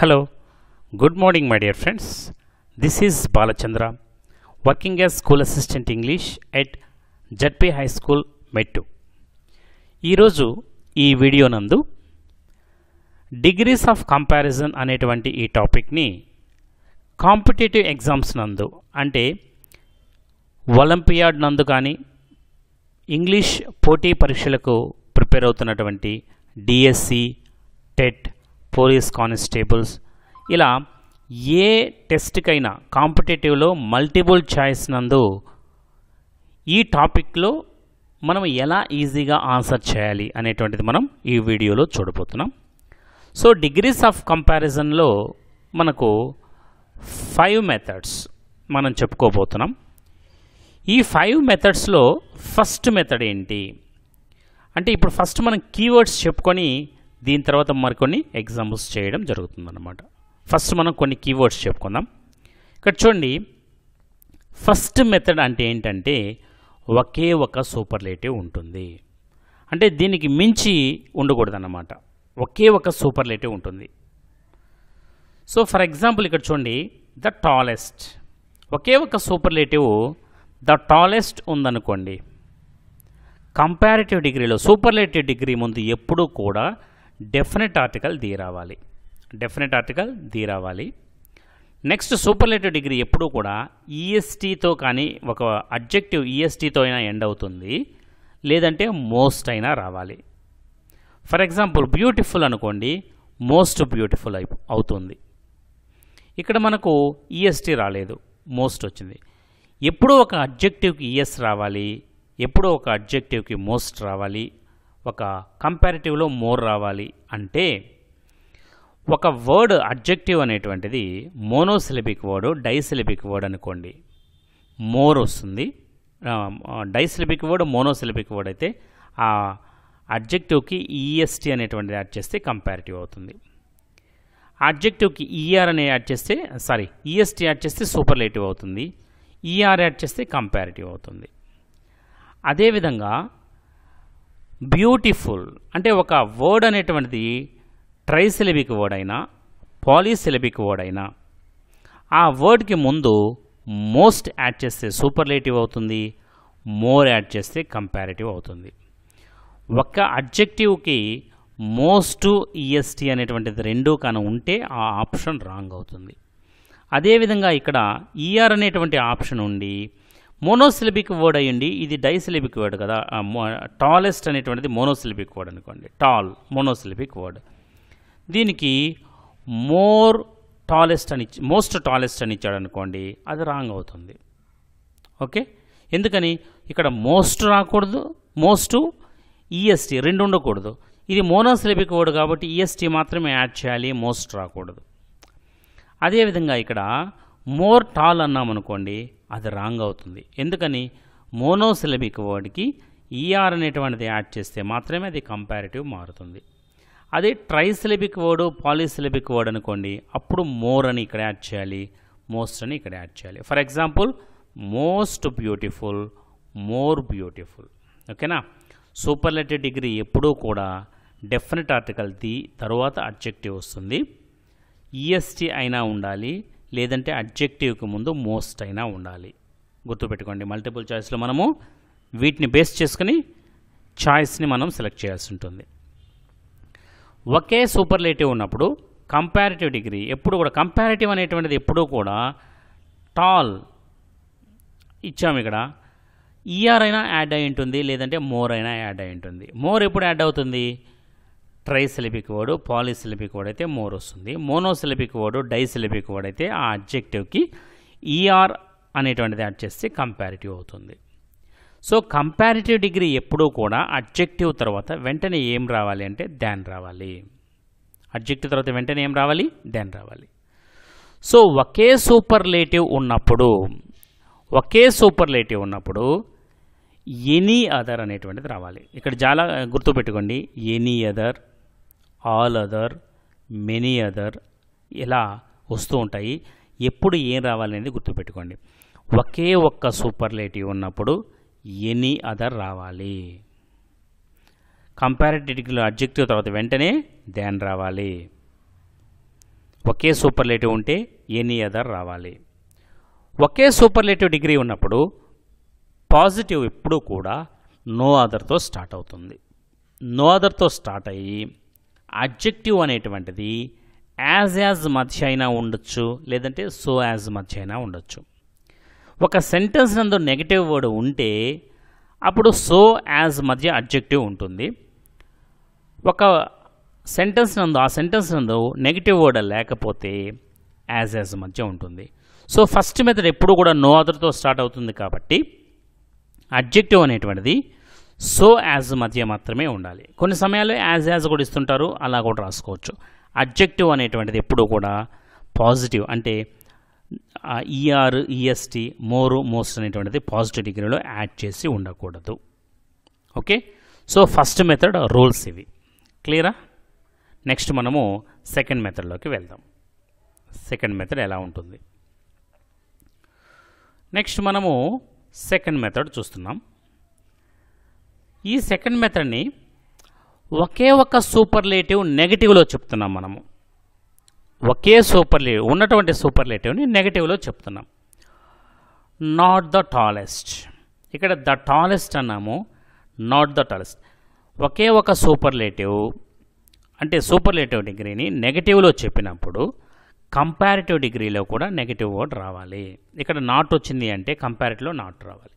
Hello good morning my dear friends this is Balachandra working as school assistant English at ZP high school Mettu ఈరోజు ఈ video నందు degrees of comparison అనేటువంటి ఈ టాపిక్ని competitive exams నందు అంటే ఒలింపియాడ్ నందు కానీ ఇంగ్లీష్ పోటీ పరీక్షలకు ప్రిపేర్ అవుతున్నటువంటి డిఎస్సి టెట్ పోలీస్ కానిస్టేబుల్స్ ఇలా ఏ టెస్ట్కైనా కాంపిటేటివ్లో మల్టిపుల్ ఛాయిస్ నందు ఈ టాపిక్లో మనం ఎలా ఈజీగా ఆన్సర్ చేయాలి అనేటువంటిది మనం ఈ వీడియోలో చూడబోతున్నాం సో డిగ్రీస్ ఆఫ్ కంపారిజన్లో మనకు ఫైవ్ మెథడ్స్ మనం చెప్పుకోబోతున్నాం ఈ ఫైవ్ మెథడ్స్లో ఫస్ట్ మెథడ్ ఏంటి అంటే ఇప్పుడు ఫస్ట్ మనం కీవర్డ్స్ చెప్పుకొని దీని తర్వాత మరికొన్ని ఎగ్జాంపుల్స్ చేయడం జరుగుతుందన్నమాట ఫస్ట్ మనం కొన్ని కీవర్డ్స్ చెప్పుకుందాం ఇక్కడ చూడండి ఫస్ట్ మెథడ్ అంటే ఏంటంటే ఒకే ఒక సూపర్లేటివ్ ఉంటుంది అంటే దీనికి మించి ఉండకూడదన్నమాట ఒకే ఒక సూపర్లేటివ్ ఉంటుంది సో ఫర్ ఎగ్జాంపుల్ ఇక్కడ చూడండి ద టాలెస్ట్ ఒకే ఒక సూపర్లేటివ్ ద టాలెస్ట్ ఉందనుకోండి కంపారిటివ్ డిగ్రీలో సూపర్లేటివ్ డిగ్రీ ముందు ఎప్పుడూ కూడా డెఫినెట్ ఆర్టికల్ ది రావాలి డెఫినెట్ ఆర్టికల్ ది రావాలి నెక్స్ట్ సూపర్లేటివ్ డిగ్రీ ఎప్పుడూ కూడా ఈఎస్టీతో e కానీ ఒక అబ్జెక్టివ్ ఈఎస్టీతో e అయినా ఎండ్ అవుతుంది లేదంటే మోస్ట్ అయినా రావాలి ఫర్ ఎగ్జాంపుల్ బ్యూటిఫుల్ అనుకోండి మోస్ట్ బ్యూటిఫుల్ అయి అవుతుంది ఇక్కడ మనకు ఈఎస్టీ e రాలేదు మోస్ట్ వచ్చింది ఎప్పుడూ ఒక అబ్జెక్టివ్కి ఈఎస్ రావాలి ఎప్పుడూ ఒక అబ్జెక్టివ్కి మోస్ట్ రావాలి ఒక కంపారిటివ్లో మోర్ రావాలి అంటే ఒక వర్డ్ అబ్జెక్టివ్ అనేటువంటిది మోనోసిలబిక్ వర్డ్ డైసిలబిక్ వర్డ్ అనుకోండి మోర్ వస్తుంది డైసిలబిక్ వర్డ్ మోనోసిలబిక్ వర్డ్ అయితే ఆ అడ్జెక్టివ్కి ఈఎస్టీ అనేటువంటిది యాడ్ చేస్తే కంపారిటివ్ అవుతుంది అడ్జెక్టివ్కి ఈఆర్ er అనే యాడ్ చేస్తే సారీ ఈఎస్టీ యాడ్ చేస్తే సూపర్లేటివ్ అవుతుంది ఈఆర్ er యాడ్ చేస్తే కంపారిటివ్ అవుతుంది అదేవిధంగా బ్యూటిఫుల్ అంటే ఒక వర్డ్ అనేటువంటిది ట్రైసిలబిక్ వర్డ్ అయినా పాలీసిలబిక్ వర్డ్ అయినా ఆ వర్డ్కి ముందు మోస్ట్ యాడ్ చేస్తే సూపర్లేటివ్ అవుతుంది మోర్ యాడ్ చేస్తే కంపారిటివ్ అవుతుంది ఒక అడ్జెక్టివ్కి మోస్ట్ ఈఎస్టీ అనేటువంటిది రెండూ కానీ ఉంటే ఆ ఆప్షన్ రాంగ్ అవుతుంది అదేవిధంగా ఇక్కడ ఈఆర్ అనేటువంటి ఆప్షన్ ఉండి మోనోసిలిబిక్ వర్డ్ అయ్యండి ఇది డైసిలిబిక్ వర్డ్ కదా టాలెస్ట్ అనేటువంటిది మోనోసిలిబిక్ వర్డ్ అనుకోండి టాల్ మోనోసిలిబిక్ వర్డ్ దీనికి మోర్ టాలెస్ట్ అని మోస్ట్ టాలెస్ట్ అని ఇచ్చాడు అనుకోండి అది రాంగ్ అవుతుంది ఓకే ఎందుకని ఇక్కడ మోస్ట్ రాకూడదు మోస్ట్ ఈఎస్టీ రెండు ఉండకూడదు ఇది మోనోసిలిబిక్ వర్డ్ కాబట్టి ఈఎస్టీ మాత్రమే యాడ్ చేయాలి మోస్ట్ రాకూడదు అదేవిధంగా ఇక్కడ మోర్ టాల్ అన్నామనుకోండి అది రాంగ్ అవుతుంది ఎందుకని మోనోసిలబిక్ వర్డ్కి ఈఆర్ e అనేటువంటిది యాడ్ చేస్తే మాత్రమే అది కంపారిటివ్ మారుతుంది అదే ట్రైసిలబిక్ వర్డ్ పాలిసిలబిక్ వర్డ్ అనుకోండి అప్పుడు మోర్ అని ఇక్కడ యాడ్ చేయాలి మోస్ట్ అని ఇక్కడ యాడ్ చేయాలి for example most beautiful more beautiful ఓకేనా లెటర్ డిగ్రీ ఎప్పుడూ కూడా డెఫినెట్ ఆర్టికల్ ది తర్వాత అబ్జెక్టివ్ వస్తుంది ఈఎస్టీ e అయినా ఉండాలి లేదంటే అడ్జెక్టివ్కి ముందు మోస్ట్ అయినా ఉండాలి గుర్తుపెట్టుకోండి మల్టిపుల్ చాయిస్లో మనము వీటిని బేస్ చేసుకుని చాయిస్ని మనం సెలెక్ట్ చేయాల్సి ఉంటుంది ఒకే సూపర్లేటివ్ ఉన్నప్పుడు కంపారిటివ్ డిగ్రీ ఎప్పుడు కూడా కంపారిటివ్ అనేటువంటిది ఎప్పుడూ కూడా టాల్ ఇచ్చాము ఇక్కడ ఈఆర్ e అయినా యాడ్ అయి ఉంటుంది లేదంటే మోర్ అయినా యాడ్ అయి ఉంటుంది మోర్ ఎప్పుడు యాడ్ అవుతుంది ట్రైసిలిపిక్ వర్డ్ పాలిసిలిపిక్ వర్డ్ అయితే మోర్ వస్తుంది మోనోసిలిపిక్ వర్డ్ డైసిలిపిక్ వర్డ్ అయితే ఆ అబ్జెక్టివ్కి ఈఆర్ er అనేటువంటిది యాడ్ చేస్తే కంపారిటివ్ అవుతుంది సో కంపారిటివ్ డిగ్రీ ఎప్పుడూ కూడా అబ్జెక్టివ్ తర్వాత వెంటనే ఏం రావాలి అంటే దాన్ రావాలి అడ్జెక్టివ్ తర్వాత వెంటనే ఏం రావాలి దాన్ రావాలి సో ఒకే సూపర్ లేటివ్ ఉన్నప్పుడు ఒకే సూపర్ లేటివ్ ఉన్నప్పుడు ఎనీ అదర్ అనేటువంటిది రావాలి ఇక్కడ చాలా గుర్తుపెట్టుకోండి any other all other many other ఇలా వస్తూ ఉంటాయి ఎప్పుడు ఏం రావాలనేది గుర్తుపెట్టుకోండి ఒకే ఒక్క సూపర్ లేటివ్ ఉన్నప్పుడు ఎనీ అదర్ రావాలి కంపారిటివ్లో అబ్జెక్టివ్ తర్వాత వెంటనే దాన్ రావాలి ఒకే సూపర్ లేటివ్ ఉంటే ఎనీ అదర్ రావాలి ఒకే సూపర్ లేటివ్ డిగ్రీ ఉన్నప్పుడు పాజిటివ్ ఎప్పుడూ కూడా నో అదర్తో స్టార్ట్ అవుతుంది నో అదర్తో స్టార్ట్ అయ్యి అబ్జెక్టివ్ అనేటువంటిది యాజ్ యాజ్ మధ్య అయినా ఉండొచ్చు లేదంటే సో యాజ్ మధ్య అయినా ఉండొచ్చు ఒక సెంటెన్స్ నందు నెగటివ్ వర్డ్ ఉంటే అప్పుడు సో యాజ్ మధ్య అబ్జెక్టివ్ ఉంటుంది ఒక సెంటెన్స్ నందు ఆ సెంటెన్స్ నందు నెగిటివ్ వర్డ్ లేకపోతే యాజ్ యాజ్ మధ్య ఉంటుంది సో ఫస్ట్ మెథడ్ ఎప్పుడు కూడా నో అదర్తో స్టార్ట్ అవుతుంది కాబట్టి అబ్జెక్టివ్ అనేటువంటిది సో యాజ్ మధ్య మాత్రమే ఉండాలి కొన్ని సమయాల్లో యాజ్ యాజ్ కూడా ఇస్తుంటారు అలా కూడా రాసుకోవచ్చు అబ్జెక్టివ్ అనేటువంటిది ఎప్పుడూ కూడా పాజిటివ్ అంటే ఈఆర్ ఈఎస్టీ మోర్ మోస్ట్ అనేటువంటిది పాజిటివ్ డిగ్రీలో యాడ్ చేసి ఉండకూడదు okay so first method rules ఇవి క్లియరా నెక్స్ట్ మనము సెకండ్ మెథడ్లోకి వెళ్దాం సెకండ్ మెథడ్ ఎలా ఉంటుంది నెక్స్ట్ మనము సెకండ్ మెథడ్ చూస్తున్నాం ఈ సెకండ్ మెథడ్ని ఒకే ఒక సూపర్లేటివ్ నెగటివ్లో చెప్తున్నాం మనము ఒకే సూపర్లేటివ్ ఉన్నటువంటి సూపర్లేటివ్ని నెగిటివ్లో చెప్తున్నాం నాట్ ద టాలెస్ట్ ఇక్కడ ద టాలెస్ట్ అన్నాము నాట్ ద టాలెస్ట్ ఒకే ఒక సూపర్లేటివ్ అంటే సూపర్లేటివ్ డిగ్రీని నెగటివ్లో చెప్పినప్పుడు కంపారిటివ్ డిగ్రీలో కూడా నెగటివ్ వర్డ్ రావాలి ఇక్కడ నాట్ వచ్చింది అంటే కంపారిటివ్లో నాట్ రావాలి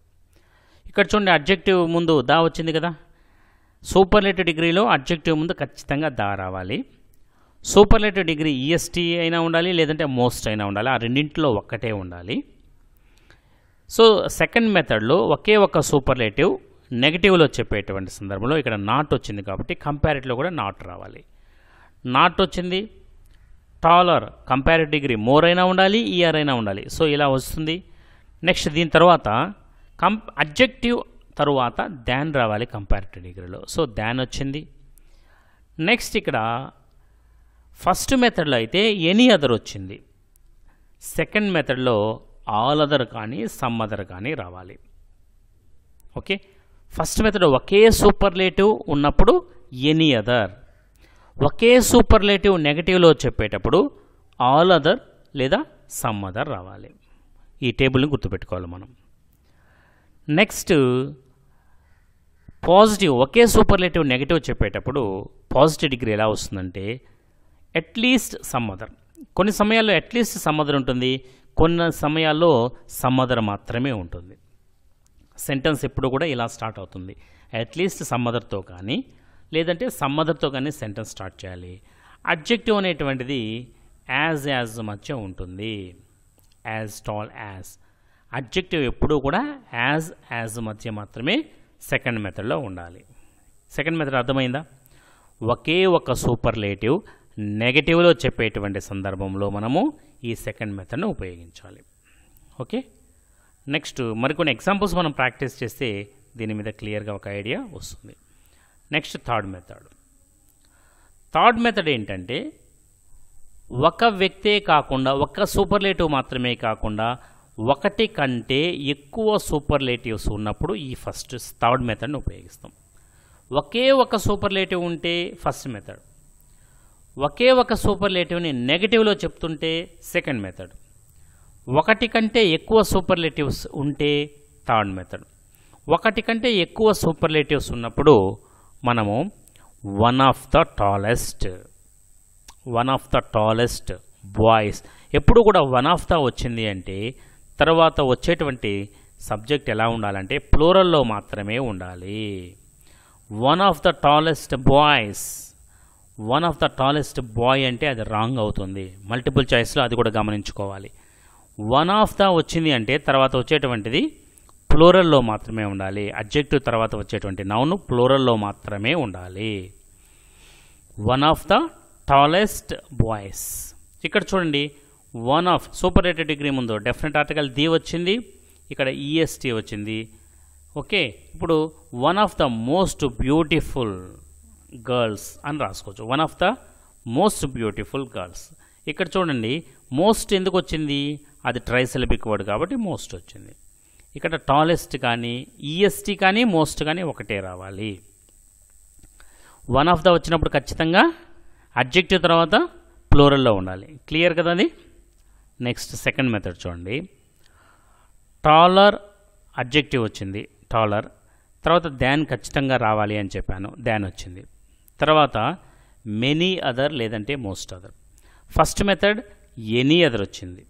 ఇక్కడ చూడండి అడ్జెక్టివ్ ముందు దా వచ్చింది కదా సూపర్లేటివ్ డిగ్రీలో అడ్జెక్టివ్ ముందు ఖచ్చితంగా దా రావాలి సూపర్లేటివ్ డిగ్రీ ఈఎస్టీ అయినా ఉండాలి లేదంటే మోస్ట్ అయినా ఉండాలి ఆ రెండింటిలో ఒక్కటే ఉండాలి సో సెకండ్ మెథడ్లో ఒకే ఒక సూపర్లేటివ్ నెగిటివ్లో చెప్పేటువంటి సందర్భంలో ఇక్కడ నాట్ వచ్చింది కాబట్టి కంపారిటివ్లో కూడా నాట్ రావాలి నాట్ వచ్చింది టాలర్ కంపారిటివ్ డిగ్రీ మోర్ అయినా ఉండాలి ఈఆర్ e అయినా ఉండాలి సో ఇలా వస్తుంది నెక్స్ట్ దీని తర్వాత కం అబ్జెక్టివ్ తరువాత దాన్ రావాలి కంపారిటివ్ డిగ్రీలో సో దాన్ వచ్చింది నెక్స్ట్ ఇక్కడ ఫస్ట్ మెథడ్లో అయితే ఎనీ అదర్ వచ్చింది సెకండ్ మెథడ్లో ఆల్ అదర్ కానీ సమ్ అదర్ కానీ రావాలి ఓకే ఫస్ట్ మెథడ్ ఒకే సూపర్లేటివ్ ఉన్నప్పుడు ఎనీ అదర్ ఒకే సూపర్లేటివ్ నెగటివ్లో చెప్పేటప్పుడు ఆల్ అదర్ లేదా సమ్ అదర్ రావాలి ఈ టేబుల్ని గుర్తుపెట్టుకోవాలి మనం నెక్స్ట్ పాజిటివ్ ఒకే సూపర్లేటివ్ నెగిటివ్ చెప్పేటప్పుడు పాజిటివ్ డిగ్రీ ఎలా వస్తుందంటే అట్లీస్ట్ సమ్మదర్ కొన్ని సమయాల్లో అట్లీస్ట్ సమ్మదర్ ఉంటుంది కొన్ని సమయాల్లో సమ్మదర్ మాత్రమే ఉంటుంది సెంటెన్స్ ఎప్పుడు కూడా ఇలా స్టార్ట్ అవుతుంది అట్లీస్ట్ సమ్మదర్తో కానీ లేదంటే సమ్మదర్తో కానీ సెంటెన్స్ స్టార్ట్ చేయాలి అబ్జెక్టివ్ అనేటువంటిది యాజ్ యాజ్ మధ్య ఉంటుంది యాజ్ టాల్ యాజ్ అబ్జెక్టివ్ ఎప్పుడూ కూడా యాజ్ యాజ్ మధ్య మాత్రమే సెకండ్ మెథడ్లో ఉండాలి సెకండ్ మెథడ్ అర్థమైందా ఒకే ఒక సూపర్లేటివ్ నెగటివ్లో చెప్పేటువంటి సందర్భంలో మనము ఈ సెకండ్ మెథడ్ను ఉపయోగించాలి ఓకే నెక్స్ట్ మరికొన్ని ఎగ్జాంపుల్స్ మనం ప్రాక్టీస్ చేస్తే దీని మీద క్లియర్గా ఒక ఐడియా వస్తుంది next third method third method ఏంటంటే ఒక వ్యక్తే కాకుండా ఒక సూపర్లేటివ్ మాత్రమే కాకుండా ఒకటి కంటే ఎక్కువ సూపర్లేటివ్స్ ఉన్నప్పుడు ఈ ఫస్ట్ థర్డ్ మెథడ్ని ఉపయోగిస్తాం ఒకే ఒక సూపర్లేటివ్ ఉంటే ఫస్ట్ మెథడ్ ఒకే ఒక సూపర్లేటివ్ని నెగటివ్లో చెప్తుంటే సెకండ్ మెథడ్ ఒకటి కంటే ఎక్కువ సూపర్లేటివ్స్ ఉంటే థర్డ్ మెథడ్ ఒకటి కంటే ఎక్కువ సూపర్లేటివ్స్ ఉన్నప్పుడు మనము one of the tallest one of the tallest boys ఎప్పుడు కూడా వన్ ఆఫ్ ద వచ్చింది అంటే తర్వాత వచ్చేటువంటి సబ్జెక్ట్ ఎలా ఉండాలంటే ప్లూరల్లో మాత్రమే ఉండాలి one of the tallest boys one of the tallest boy అంటే అది రాంగ్ అవుతుంది మల్టిపుల్ చాయిస్లో అది కూడా గమనించుకోవాలి వన్ ఆఫ్ ద వచ్చింది అంటే తర్వాత వచ్చేటువంటిది ప్లూరల్లో మాత్రమే ఉండాలి అబ్జెక్టివ్ తర్వాత వచ్చేటువంటి నౌను ప్లూరల్లో మాత్రమే ఉండాలి one of the tallest boys ఇక్కడ చూడండి one of superlative degree ముందు డెఫినెట్ ఆర్టికల్ ది వచ్చింది ఇక్కడ ఈఎస్టీ e వచ్చింది ఓకే ఇప్పుడు one of the most beautiful girls అని రాసుకోవచ్చు one of the most beautiful girls ఇక్కడ చూడండి మోస్ట్ ఎందుకు వచ్చింది అది ట్రైసెలబిక్ వర్డ్ కాబట్టి మోస్ట్ వచ్చింది ఇక్కడ టాలెస్ట్ కానీ ఈఎస్టీ e కానీ మోస్ట్ కానీ ఒకటే రావాలి వన్ ఆఫ్ ద వచ్చినప్పుడు ఖచ్చితంగా అడ్జెక్టివ్ తర్వాత ప్లోరల్లో ఉండాలి క్లియర్ కదా అది నెక్స్ట్ సెకండ్ మెథడ్ చూడండి టాలర్ అబ్జెక్టివ్ వచ్చింది టాలర్ తర్వాత దాన్ ఖచ్చితంగా రావాలి అని చెప్పాను ధ్యాన్ వచ్చింది తర్వాత మెనీ అదర్ లేదంటే most other first method any other వచ్చింది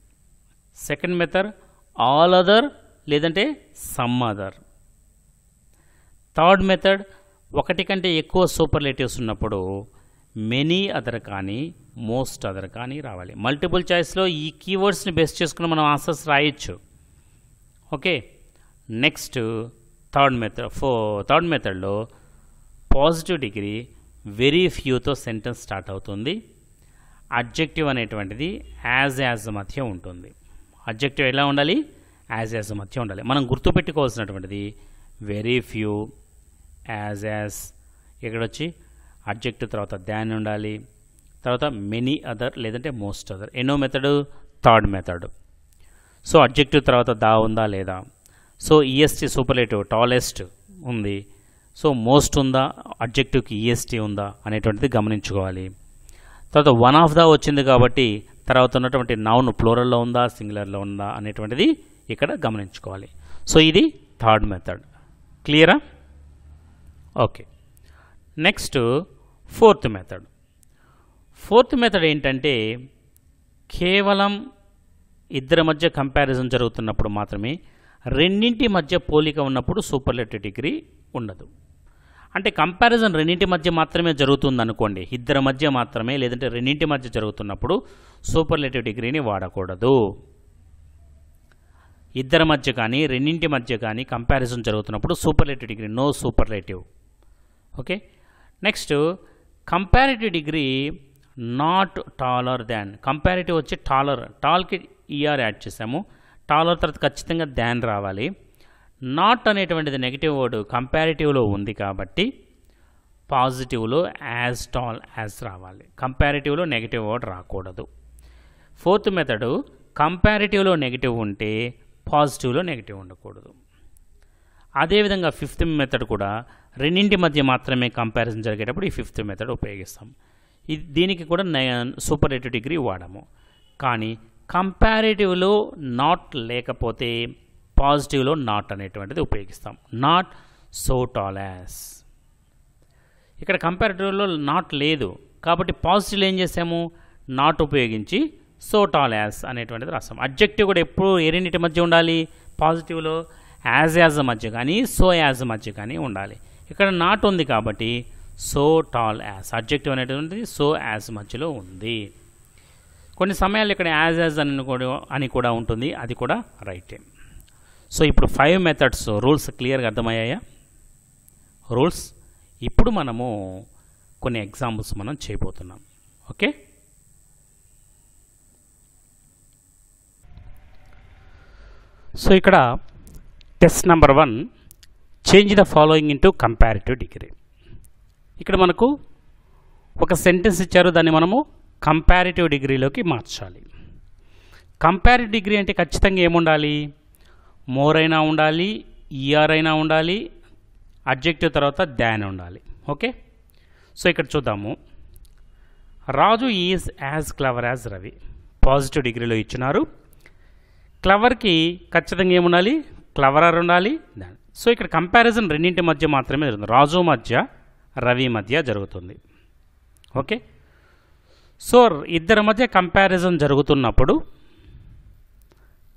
సెకండ్ మెథడ్ ఆల్ అదర్ లేదంటే సమ్ అదర్ థర్డ్ మెథడ్ ఒకటి కంటే ఎక్కువ సూపర్లేటివ్స్ ఉన్నప్పుడు మెనీ అదర్ కానీ మోస్ట్ అదర్ కానీ రావాలి మల్టిపుల్ చాయిస్లో ఈ కీవర్డ్స్ని బేస్ చేసుకుని మనం ఆన్సర్స్ రాయొచ్చు ఓకే నెక్స్ట్ థర్డ్ మెథడ్ ఫో థర్డ్ మెథడ్లో పాజిటివ్ డిగ్రీ వెరీ ఫ్యూతో సెంటెన్స్ స్టార్ట్ అవుతుంది అబ్జెక్టివ్ అనేటువంటిది యాజ్ యాజ్ మధ్య ఉంటుంది అబ్జెక్టివ్ ఎలా ఉండాలి యాజ్ యాజ్ మధ్య ఉండాలి మనం గుర్తుపెట్టుకోవాల్సినటువంటిది వెరీ ఫ్యూ యాజ్ యాజ్ ఇక్కడ వచ్చి అబ్జెక్ట్ తర్వాత దాన్ ఉండాలి తర్వాత మెనీ అదర్ లేదంటే మోస్ట్ అదర్ ఎన్నో method third method so adjective తర్వాత దా ఉందా లేదా సో ఈఎస్టీ సూపర్లేటివ్ టాలెస్ట్ ఉంది సో మోస్ట్ ఉందా అబ్జెక్టివ్కి ఈఎస్టీ e ఉందా అనేటువంటిది గమనించుకోవాలి తర్వాత వన్ ఆఫ్ దా వచ్చింది కాబట్టి తర్వాత ఉన్నటువంటి నౌన్ ప్లోరల్లో ఉందా సింగులర్లో ఉందా అనేటువంటిది ఇక్కడ గమనించుకోవాలి సో ఇది థర్డ్ మెథడ్ క్లియరా okay next fourth method fourth method ఏంటంటే కేవలం ఇద్దరి మధ్య కంపారిజన్ జరుగుతున్నప్పుడు మాత్రమే రెండింటి మధ్య పోలిక ఉన్నప్పుడు సూపర్లెటివ్ డిగ్రీ ఉండదు అంటే కంపారిజన్ రెండింటి మధ్య మాత్రమే జరుగుతుంది అనుకోండి ఇద్దరి మధ్య మాత్రమే లేదంటే రెండింటి మధ్య జరుగుతున్నప్పుడు సూపర్లెటివ్ డిగ్రీని వాడకూడదు ఇద్దరి మధ్య కానీ రెండింటి మధ్య కానీ కంపారిజన్ జరుగుతున్నప్పుడు superlative degree no superlative okay next comparative degree not taller than comparative వచ్చి టాలర్ టాల్కి ఈఆర్ యాడ్ చేసాము టాలర్ తర్వాత ఖచ్చితంగా దాన్ రావాలి నాట్ అనేటువంటిది నెగిటివ్ వర్డ్ కంపారిటివ్లో ఉంది కాబట్టి పాజిటివ్లో యాజ్ టాల్ యాజ్ రావాలి కంపారిటివ్లో నెగిటివ్ వర్డ్ రాకూడదు ఫోర్త్ మెథడు కంపారిటివ్లో నెగిటివ్ ఉంటే పాజిటివ్లో నెగిటివ్ ఉండకూడదు అదేవిధంగా ఫిఫ్త్ మెథడ్ కూడా రెండింటి మధ్య మాత్రమే కంపారిజన్ జరిగేటప్పుడు ఈ ఫిఫ్త్ మెథడ్ ఉపయోగిస్తాం ఇది దీనికి కూడా సూపర్ ఎయిట్ డిగ్రీ వాడము కానీ కంపారిటివ్లో నాట్ లేకపోతే పాజిటివ్లో నాట్ అనేటువంటిది ఉపయోగిస్తాం నాట్ సో టాలాస్ ఇక్కడ కంపారిటివ్లో నాట్ లేదు కాబట్టి పాజిటివ్లో ఏం చేసాము నాట్ ఉపయోగించి సో టాలాస్ అనేటువంటిది రాస్తాం అబ్జెక్టివ్ కూడా ఎప్పుడు ఏ రెండింటి మధ్య ఉండాలి పాజిటివ్లో యాజ్ యాజ్ మధ్య కానీ సో యాజ్ మధ్య కానీ ఉండాలి ఇక్కడ నాట్ ఉంది కాబట్టి సో టాల్ యాజ్ అబ్జెక్టివ్ అనేటువంటిది సో యాజ్ మధ్యలో ఉంది కొన్ని సమయాలు ఇక్కడ యాజ్ యాజ్ అని కూడా అని కూడా ఉంటుంది అది కూడా రైటే సో ఇప్పుడు ఫైవ్ మెథడ్స్ రూల్స్ క్లియర్గా అర్థమయ్యాయా రూల్స్ ఇప్పుడు మనము కొన్ని ఎగ్జాంపుల్స్ మనం చేయబోతున్నాం ఓకే సో ఇక్కడ test number one change the following into comparative degree ఇక్కడ మనకు ఒక సెంటెన్స్ ఇచ్చారు దాన్ని మనము కంపారిటివ్ డిగ్రీలోకి మార్చాలి కంపారిటివ్ డిగ్రీ అంటే ఖచ్చితంగా ఏముండాలి మోర్ అయినా ఉండాలి ఈఆర్ అయినా ఉండాలి అబ్జెక్టివ్ తర్వాత దాన్ ఉండాలి ఓకే సో ఇక్కడ చూద్దాము Raju is as clever as Ravi positive డిగ్రీలో ఇచ్చినారు క్లవర్కి ఖచ్చితంగా ఏముండాలి క్లవరర్ ఉండాలి సో ఇక్కడ కంపారిజన్ రెండింటి మధ్య మాత్రమే జరుగుతుంది రాజు మధ్య రవి మధ్య జరుగుతుంది ఓకే సో ఇద్దరి మధ్య కంపారిజన్ జరుగుతున్నప్పుడు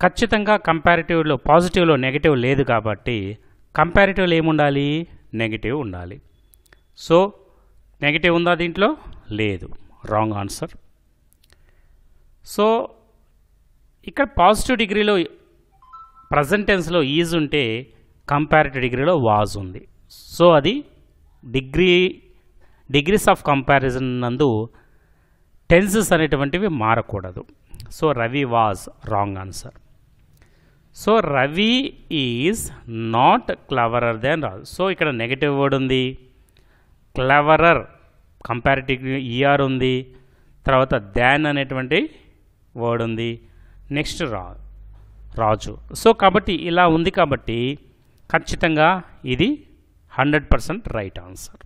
ఖచ్చితంగా కంపారిటివ్లో పాజిటివ్లో నెగిటివ్ లేదు కాబట్టి కంపారిటివ్లో ఏముండాలి నెగిటివ్ ఉండాలి సో నెగిటివ్ ఉందా దీంట్లో లేదు రాంగ్ ఆన్సర్ సో ఇక్కడ పాజిటివ్ డిగ్రీలో ప్రజెంట్ టెన్స్లో ఈజ్ ఉంటే కంపారిటివ్ డిగ్రీలో వాజ్ ఉంది సో అది డిగ్రీ డిగ్రీస్ ఆఫ్ కంపారిజన్ నందు టెన్సెస్ అనేటువంటివి మారకూడదు so Ravi was wrong answer so Ravi is not cleverer than Raj so ఇక్కడ నెగటివ్ వర్డ్ ఉంది క్లవరర్ కంపారిటివ్ ఈఆర్ ఉంది తర్వాత దాన్ అనేటువంటి వర్డ్ ఉంది నెక్స్ట్ రాజ్ రాజు సో కాబట్టి ఇలా ఉంది కాబట్టి ఖచ్చితంగా ఇది hundred percent right answer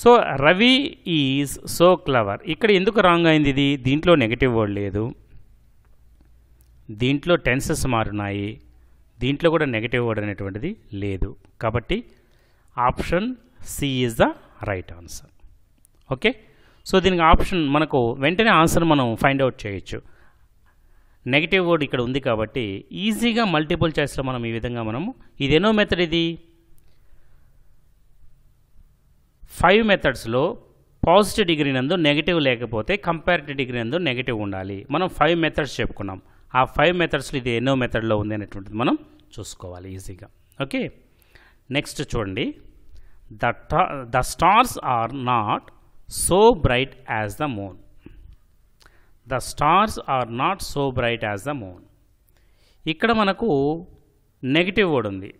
so Ravi is so clever ఇక్కడ ఎందుకు రాంగ్ అయింది ఇది దీంట్లో నెగటివ్ వర్డ్ లేదు దీంట్లో టెన్సెస్ మారున్నాయి దీంట్లో కూడా నెగిటివ్ వర్డ్ అనేటువంటిది లేదు కాబట్టి option C is the right answer okay so దీనికి ఆప్షన్ మనకు వెంటనే ఆన్సర్ మనం ఫైండ్ అవుట్ చేయొచ్చు నెగిటివ్ వర్డ్ ఇక్కడ ఉంది కాబట్టి ఈజీగా మల్టిపుల్ చాయిస్లో మనం ఈ విధంగా మనము ఇదేనో మెథడ్ ఇది ఫైవ్ మెథడ్స్లో పాజిటివ్ డిగ్రీ నందు నెగిటివ్ లేకపోతే కంపారిటివ్ డిగ్రీ నందు నెగిటివ్ ఉండాలి మనం ఫైవ్ మెథడ్స్ చెప్పుకున్నాం ఆ ఫైవ్ మెథడ్స్లో ఇది ఎన్నో మెథడ్లో ఉంది అనేటువంటిది మనం చూసుకోవాలి ఈజీగా ఓకే నెక్స్ట్ చూడండి the the stars are not so bright as the moon the stars are not so bright as the moon ఇక్కడ మనకు నెగిటివ్ వర్డ్ ఉంది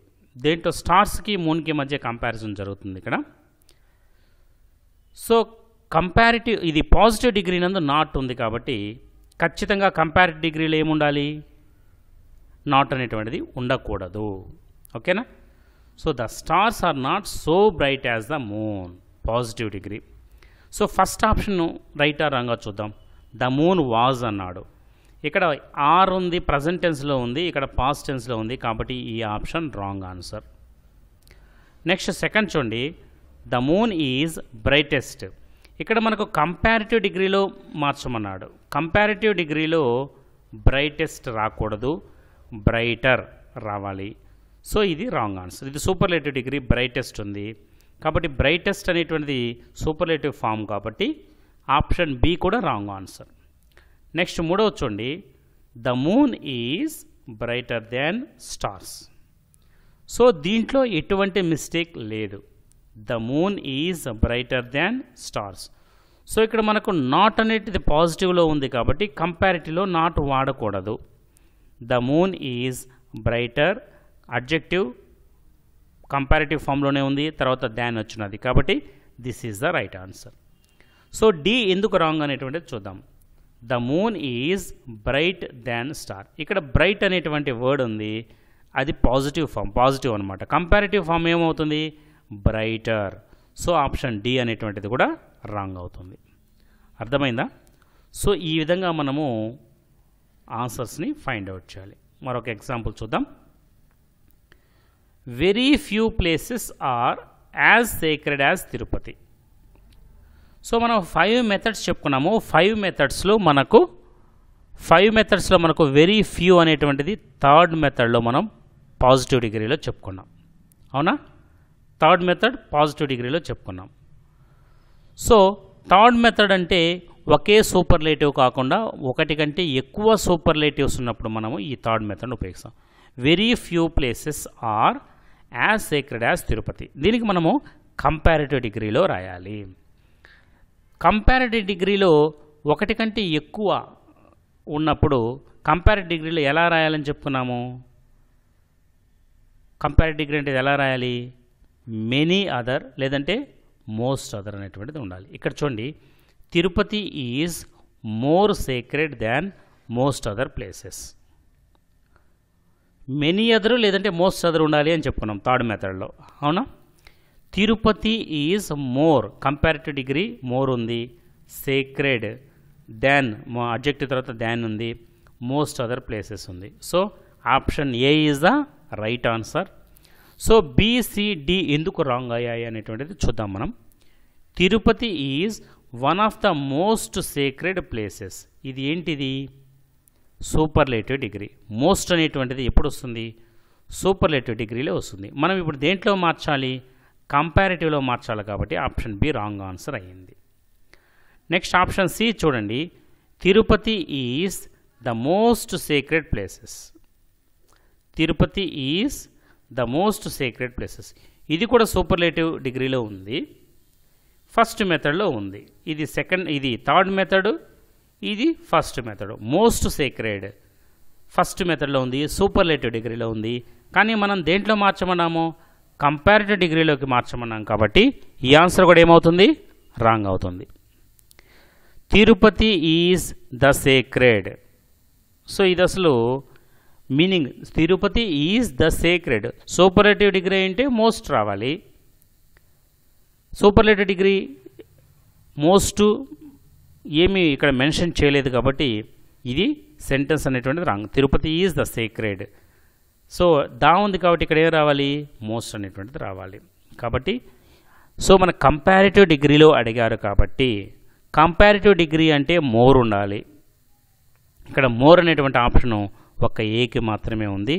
దేంట్లో స్టార్స్కి మూన్కి మధ్య కంపారిజన్ జరుగుతుంది ఇక్కడ సో కంపారిటివ్ ఇది పాజిటివ్ డిగ్రీ నందు నాట్ ఉంది కాబట్టి ఖచ్చితంగా కంపారిటివ్ డిగ్రీలు ఏముండాలి నాట్ అనేటువంటిది ఉండకూడదు ఓకేనా so the stars are not so bright as the moon positive degree so first option right or రాంగా చూద్దాం ద మూన్ వాజ్ అన్నాడు ఇక్కడ ఆర్ ఉంది ప్రజెంట్ టెన్స్లో ఉంది ఇక్కడ పాస్ట్ టెన్స్లో ఉంది కాబట్టి ఈ option wrong answer next second చూడండి ద మూన్ ఈజ్ బ్రైటెస్ట్ ఇక్కడ మనకు కంపారిటివ్ డిగ్రీలో మార్చమన్నాడు కంపారిటివ్ డిగ్రీలో బ్రైటెస్ట్ రాకూడదు బ్రైటర్ రావాలి సో ఇది రాంగ్ ఆన్సర్ ఇది సూపర్లేటివ్ డిగ్రీ బ్రైటెస్ట్ ఉంది కాబట్టి బ్రైటెస్ట్ అనేటువంటిది సూపర్లేటివ్ ఫామ్ కాబట్టి ఆప్షన్ బి కూడా రాంగ్ ఆన్సర్ నెక్స్ట్ మూడవ చూడండి the moon is brighter than stars so దీంట్లో ఎటువంటి మిస్టేక్ లేదు the moon is brighter than stars so ఇక్కడ మనకు నాట్ అనేది పాజిటివ్లో ఉంది కాబట్టి కంపారిటివ్లో నాట్ వాడకూడదు the moon is brighter adjective comparative ఫామ్లోనే ఉంది తర్వాత దాన్ వచ్చినది కాబట్టి this is the right answer so D ఎందుకు రాంగ్ అనేటువంటిది చూద్దాం the moon is bright than star ఇక్కడ బ్రైట్ అనేటువంటి వర్డ్ ఉంది అది పాజిటివ్ ఫామ్ పాజిటివ్ అనమాట కంపారిటివ్ ఫామ్ ఏమవుతుంది బ్రైటర్ సో ఆప్షన్ డి అనేటువంటిది కూడా రాంగ్ అవుతుంది అర్థమైందా సో ఈ విధంగా మనము ఆన్సర్స్ని ఫైండ్ అవుట్ చేయాలి మరొక ఎగ్జాంపుల్ చూద్దాం very few places are as sacred as Tirupati so మనం ఫైవ్ మెథడ్స్ చెప్పుకున్నాము ఫైవ్ మెథడ్స్లో మనకు ఫైవ్ మెథడ్స్లో మనకు వెరీ ఫ్యూ అనేటువంటిది థర్డ్ మెథడ్లో మనం పాజిటివ్ డిగ్రీలో చెప్పుకున్నాం అవునా థర్డ్ మెథడ్ పాజిటివ్ డిగ్రీలో చెప్పుకున్నాం సో థర్డ్ మెథడ్ అంటే ఒకే సూపర్లేటివ్ కాకుండా ఒకటి కంటే ఎక్కువ సూపర్లేటివ్స్ ఉన్నప్పుడు మనము ఈ థర్డ్ మెథడ్ని ఉపయోగిస్తాం very few places are as sacred as Tirupati దీనికి మనము కంపారిటివ్ డిగ్రీలో రాయాలి కంపారిటివ్ డిగ్రీలో ఒకటి కంటే ఎక్కువ ఉన్నప్పుడు కంపారిటివ్ డిగ్రీలో ఎలా రాయాలని చెప్పుకున్నాము కంపారిటివ్ డిగ్రీ అంటే ఎలా రాయాలి మెనీ అదర్ లేదంటే మోస్ట్ అదర్ అనేటువంటిది ఉండాలి ఇక్కడ చూడండి Tirupati is more secret than most other places many other లేదంటే మోస్ట్ అదర్ ఉండాలి అని చెప్పుకున్నాం థర్డ్ మెథడ్లో అవునా Tirupati is more comparative degree more ఉంది సేక్రెడ్ దాన్ అబ్జెక్టివ్ తర్వాత దాన్ ఉంది మోస్ట్ అదర్ ప్లేసెస్ ఉంది so option A is the right answer so B C D ఎందుకు రాంగ్ అయ్యాయి అనేటువంటిది చూద్దాం మనం Tirupati is one of the most sacred places ఇది ఏంటిది సూపర్లేటివ్ డిగ్రీ మోస్ట్ అనేటువంటిది ఎప్పుడు వస్తుంది సూపర్లేటివ్ డిగ్రీలో వస్తుంది మనం ఇప్పుడు దేంట్లో మార్చాలి కంపారిటివ్లో మార్చాలి కాబట్టి ఆప్షన్ బి రాంగ్ ఆన్సర్ అయ్యింది నెక్స్ట్ ఆప్షన్ సి చూడండి Tirupati is the most secret places Tirupati is the most secret places ఇది కూడా సూపర్లేటివ్ డిగ్రీలో ఉంది ఫస్ట్ మెథడ్లో ఉంది ఇది సెకండ్ ఇది థర్డ్ మెథడ్ ఇది first method most sacred first మెథడ్లో ఉంది సూపర్లేటివ్ డిగ్రీలో ఉంది కానీ మనం దేంట్లో మార్చమన్నామో కంపారిటివ్ డిగ్రీలోకి మార్చమన్నాం కాబట్టి ఈ ఆన్సర్ కూడా ఏమవుతుంది రాంగ్ అవుతుంది Tirupati is the sacred so ఇది అసలు meaning Tirupati is the sacred superlative degree అంటే మోస్ట్ రావాలి సూపర్లేటివ్ డిగ్రీ మోస్ట్ ఏమీ ఇక్కడ మెన్షన్ చేయలేదు కాబట్టి ఇది సెంటెన్స్ అనేటువంటిది wrong Tirupati is the sacred so దా ఉంది కాబట్టి ఇక్కడ ఏం రావాలి మోస్ట్ అనేటువంటిది రావాలి కాబట్టి సో మన కంపారిటివ్ డిగ్రీలో అడిగారు కాబట్టి కంపారిటివ్ డిగ్రీ అంటే మోర్ ఉండాలి ఇక్కడ మోర్ అనేటువంటి ఆప్షను ఒక ఏకి మాత్రమే ఉంది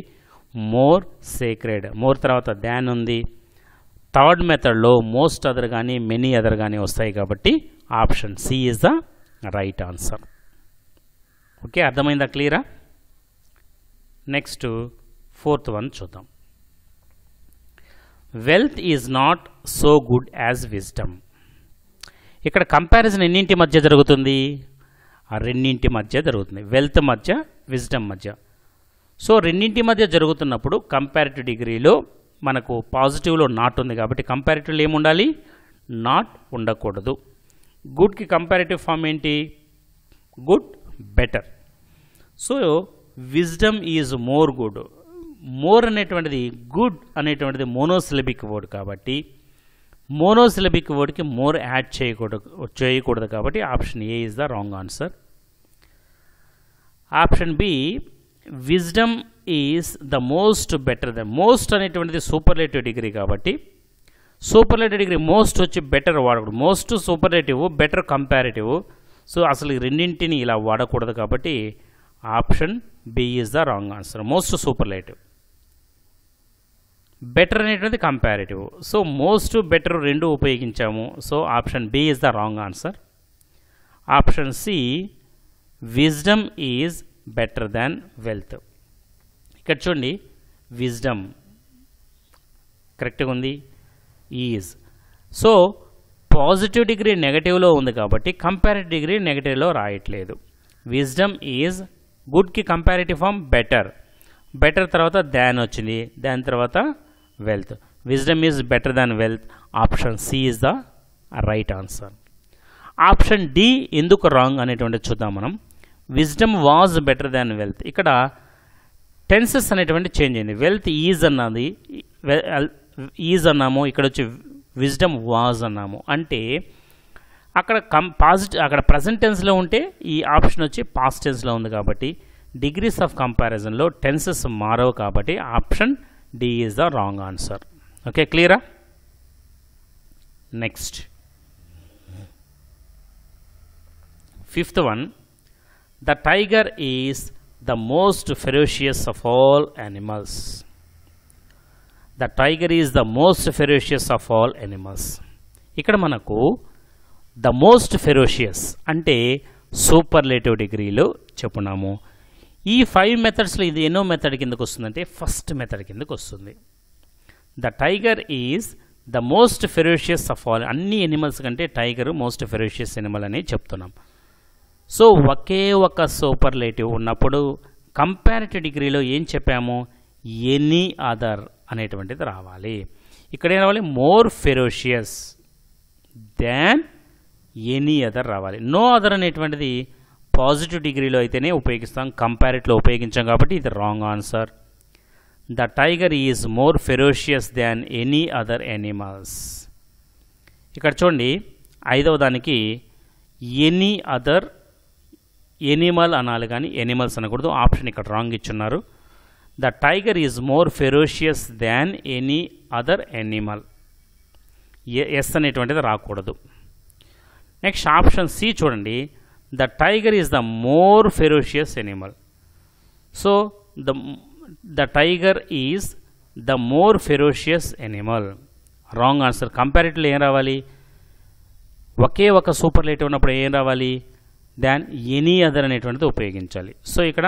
మోర్ సేక్రెడ్ మోర్ తర్వాత దాన్ ఉంది థర్డ్ మెథడ్లో మోస్ట్ అదర్ కానీ మెనీ అదర్ కానీ వస్తాయి కాబట్టి option C is the right answer okay అర్థమైందా క్లియరా నెక్స్ట్ ఫోర్త్ వన్ చూద్దాం wealth is not so good as wisdom ఇక్కడ కంపారిజన్ ఎన్నింటి మధ్య జరుగుతుంది ఆ రెండింటి మధ్య జరుగుతుంది వెల్త్ మధ్య విజ్డమ్ మధ్య సో రెండింటి మధ్య జరుగుతున్నప్పుడు కంపారిటివ్ డిగ్రీలో మనకు పాజిటివ్లో నాట్ ఉంది కాబట్టి కంపారిటివ్లో ఏముండాలి నాట్ ఉండకూడదు గుడ్కి కంపారిటివ్ ఫామ్ ఏంటి good better so wisdom is more good more అనేటువంటిది గుడ్ అనేటువంటిది మోనోసిలబిక్ వర్డ్ కాబట్టి మోనోసిలబిక్ వర్డ్కి మోర్ యాడ్ చేయకూడదు చేయకూడదు కాబట్టి option A is the wrong answer option B wisdom is the most better the most అనేటువంటిది superlative degree కాబట్టి superlative degree most వచ్చి బెటర్ వాడకూడదు most superlative better comparative so అసలు రెండింటిని ఇలా వాడకూడదు కాబట్టి option B is the wrong answer most superlative better అనేటువంటిది కంపారిటివ్ సో మోస్ట్ బెటర్ రెండు ఉపయోగించాము so option B is the wrong answer option C wisdom is better than wealth ఇక్కడ చూడండి విజ్డమ్ కరెక్ట్గా ఉంది ఈజ్ సో పాజిటివ్ డిగ్రీ నెగటివ్లో ఉంది కాబట్టి కంపారిటివ్ డిగ్రీ నెగటివ్లో రాయట్లేదు విజ్డమ్ ఈజ్ గుడ్కి కంపారిటివ్ ఫామ్ బెటర్ బెటర్ తర్వాత దాన్ వచ్చింది దాని తర్వాత wealth wisdom is better than wealth option C is the right answer option D ఎందుకు రాంగ్ అనేటువంటి చూద్దాం మనం wisdom was better than wealth ఇక్కడ టెన్సెస్ అనేటువంటి చేంజ్ అయింది వెల్త్ ఈజ్ అన్నది ఈజ్ అన్నాము ఇక్కడ వచ్చి విజ్డమ్ వాజ్ అన్నాము అంటే అక్కడ కం పాజిటివ్ అక్కడ ప్రజెంట్ టెన్స్లో ఉంటే ఈ ఆప్షన్ వచ్చి పాస్ట్ టెన్స్లో ఉంది కాబట్టి డిగ్రీస్ ఆఫ్ కంపారిజన్లో టెన్సెస్ మారవు కాబట్టి option D is the wrong answer. Okay, clearer? Next. Fifth one, the tiger is the most ferocious of all animals. The tiger is the most ferocious of all animals ఇక్కడ మనకు the most ferocious అంటే superlative డిగ్రీలో చెప్పున్నాము ఈ five మెథడ్స్లో ఇది ఎన్నో method కిందకు వస్తుందంటే ఫస్ట్ మెథడ్ కిందకు వస్తుంది the tiger is the most ferocious of all అన్ని ఎనిమల్స్ కంటే టైగర్ మోస్ట్ ఫెరోషియస్ ఎనిమల్ అని చెప్తున్నాం సో ఒకే ఒక సూపర్ సూపర్లేటివ్ ఉన్నప్పుడు కంపారిటివ్ డిగ్రీలో ఏం చెప్పాము ఎనీ అదర్ అనేటువంటిది రావాలి ఇక్కడ ఏం రావాలి more ferocious than any other రావాలి నో అదర్ అనేటువంటిది పాజిటివ్ డిగ్రీలో అయితేనే ఉపయోగిస్తాం కంపారిట్లో ఉపయోగించాం కాబట్టి ఇది wrong answer the tiger is more ferocious than any other animals ఇక్కడ చూడండి ఐదవ దానికి ఎనీ అదర్ ఎనిమల్ అనాలి కానీ ఎనిమల్స్ అనకూడదు ఆప్షన్ ఇక్కడ రాంగ్ ఇచ్చున్నారు the tiger is more ferocious than any other animal S అనేటువంటిది రాకూడదు నెక్స్ట్ ఆప్షన్ సి చూడండి the tiger is the more ferocious animal so the the tiger is the more ferocious animal wrong answer కంపారిటివ్లో ఏం రావాలి ఒకే ఒక super light ఉన్నప్పుడు ఏం రావాలి దాన్ ఎనీ అదర్ అనేటువంటిది ఉపయోగించాలి సో ఇక్కడ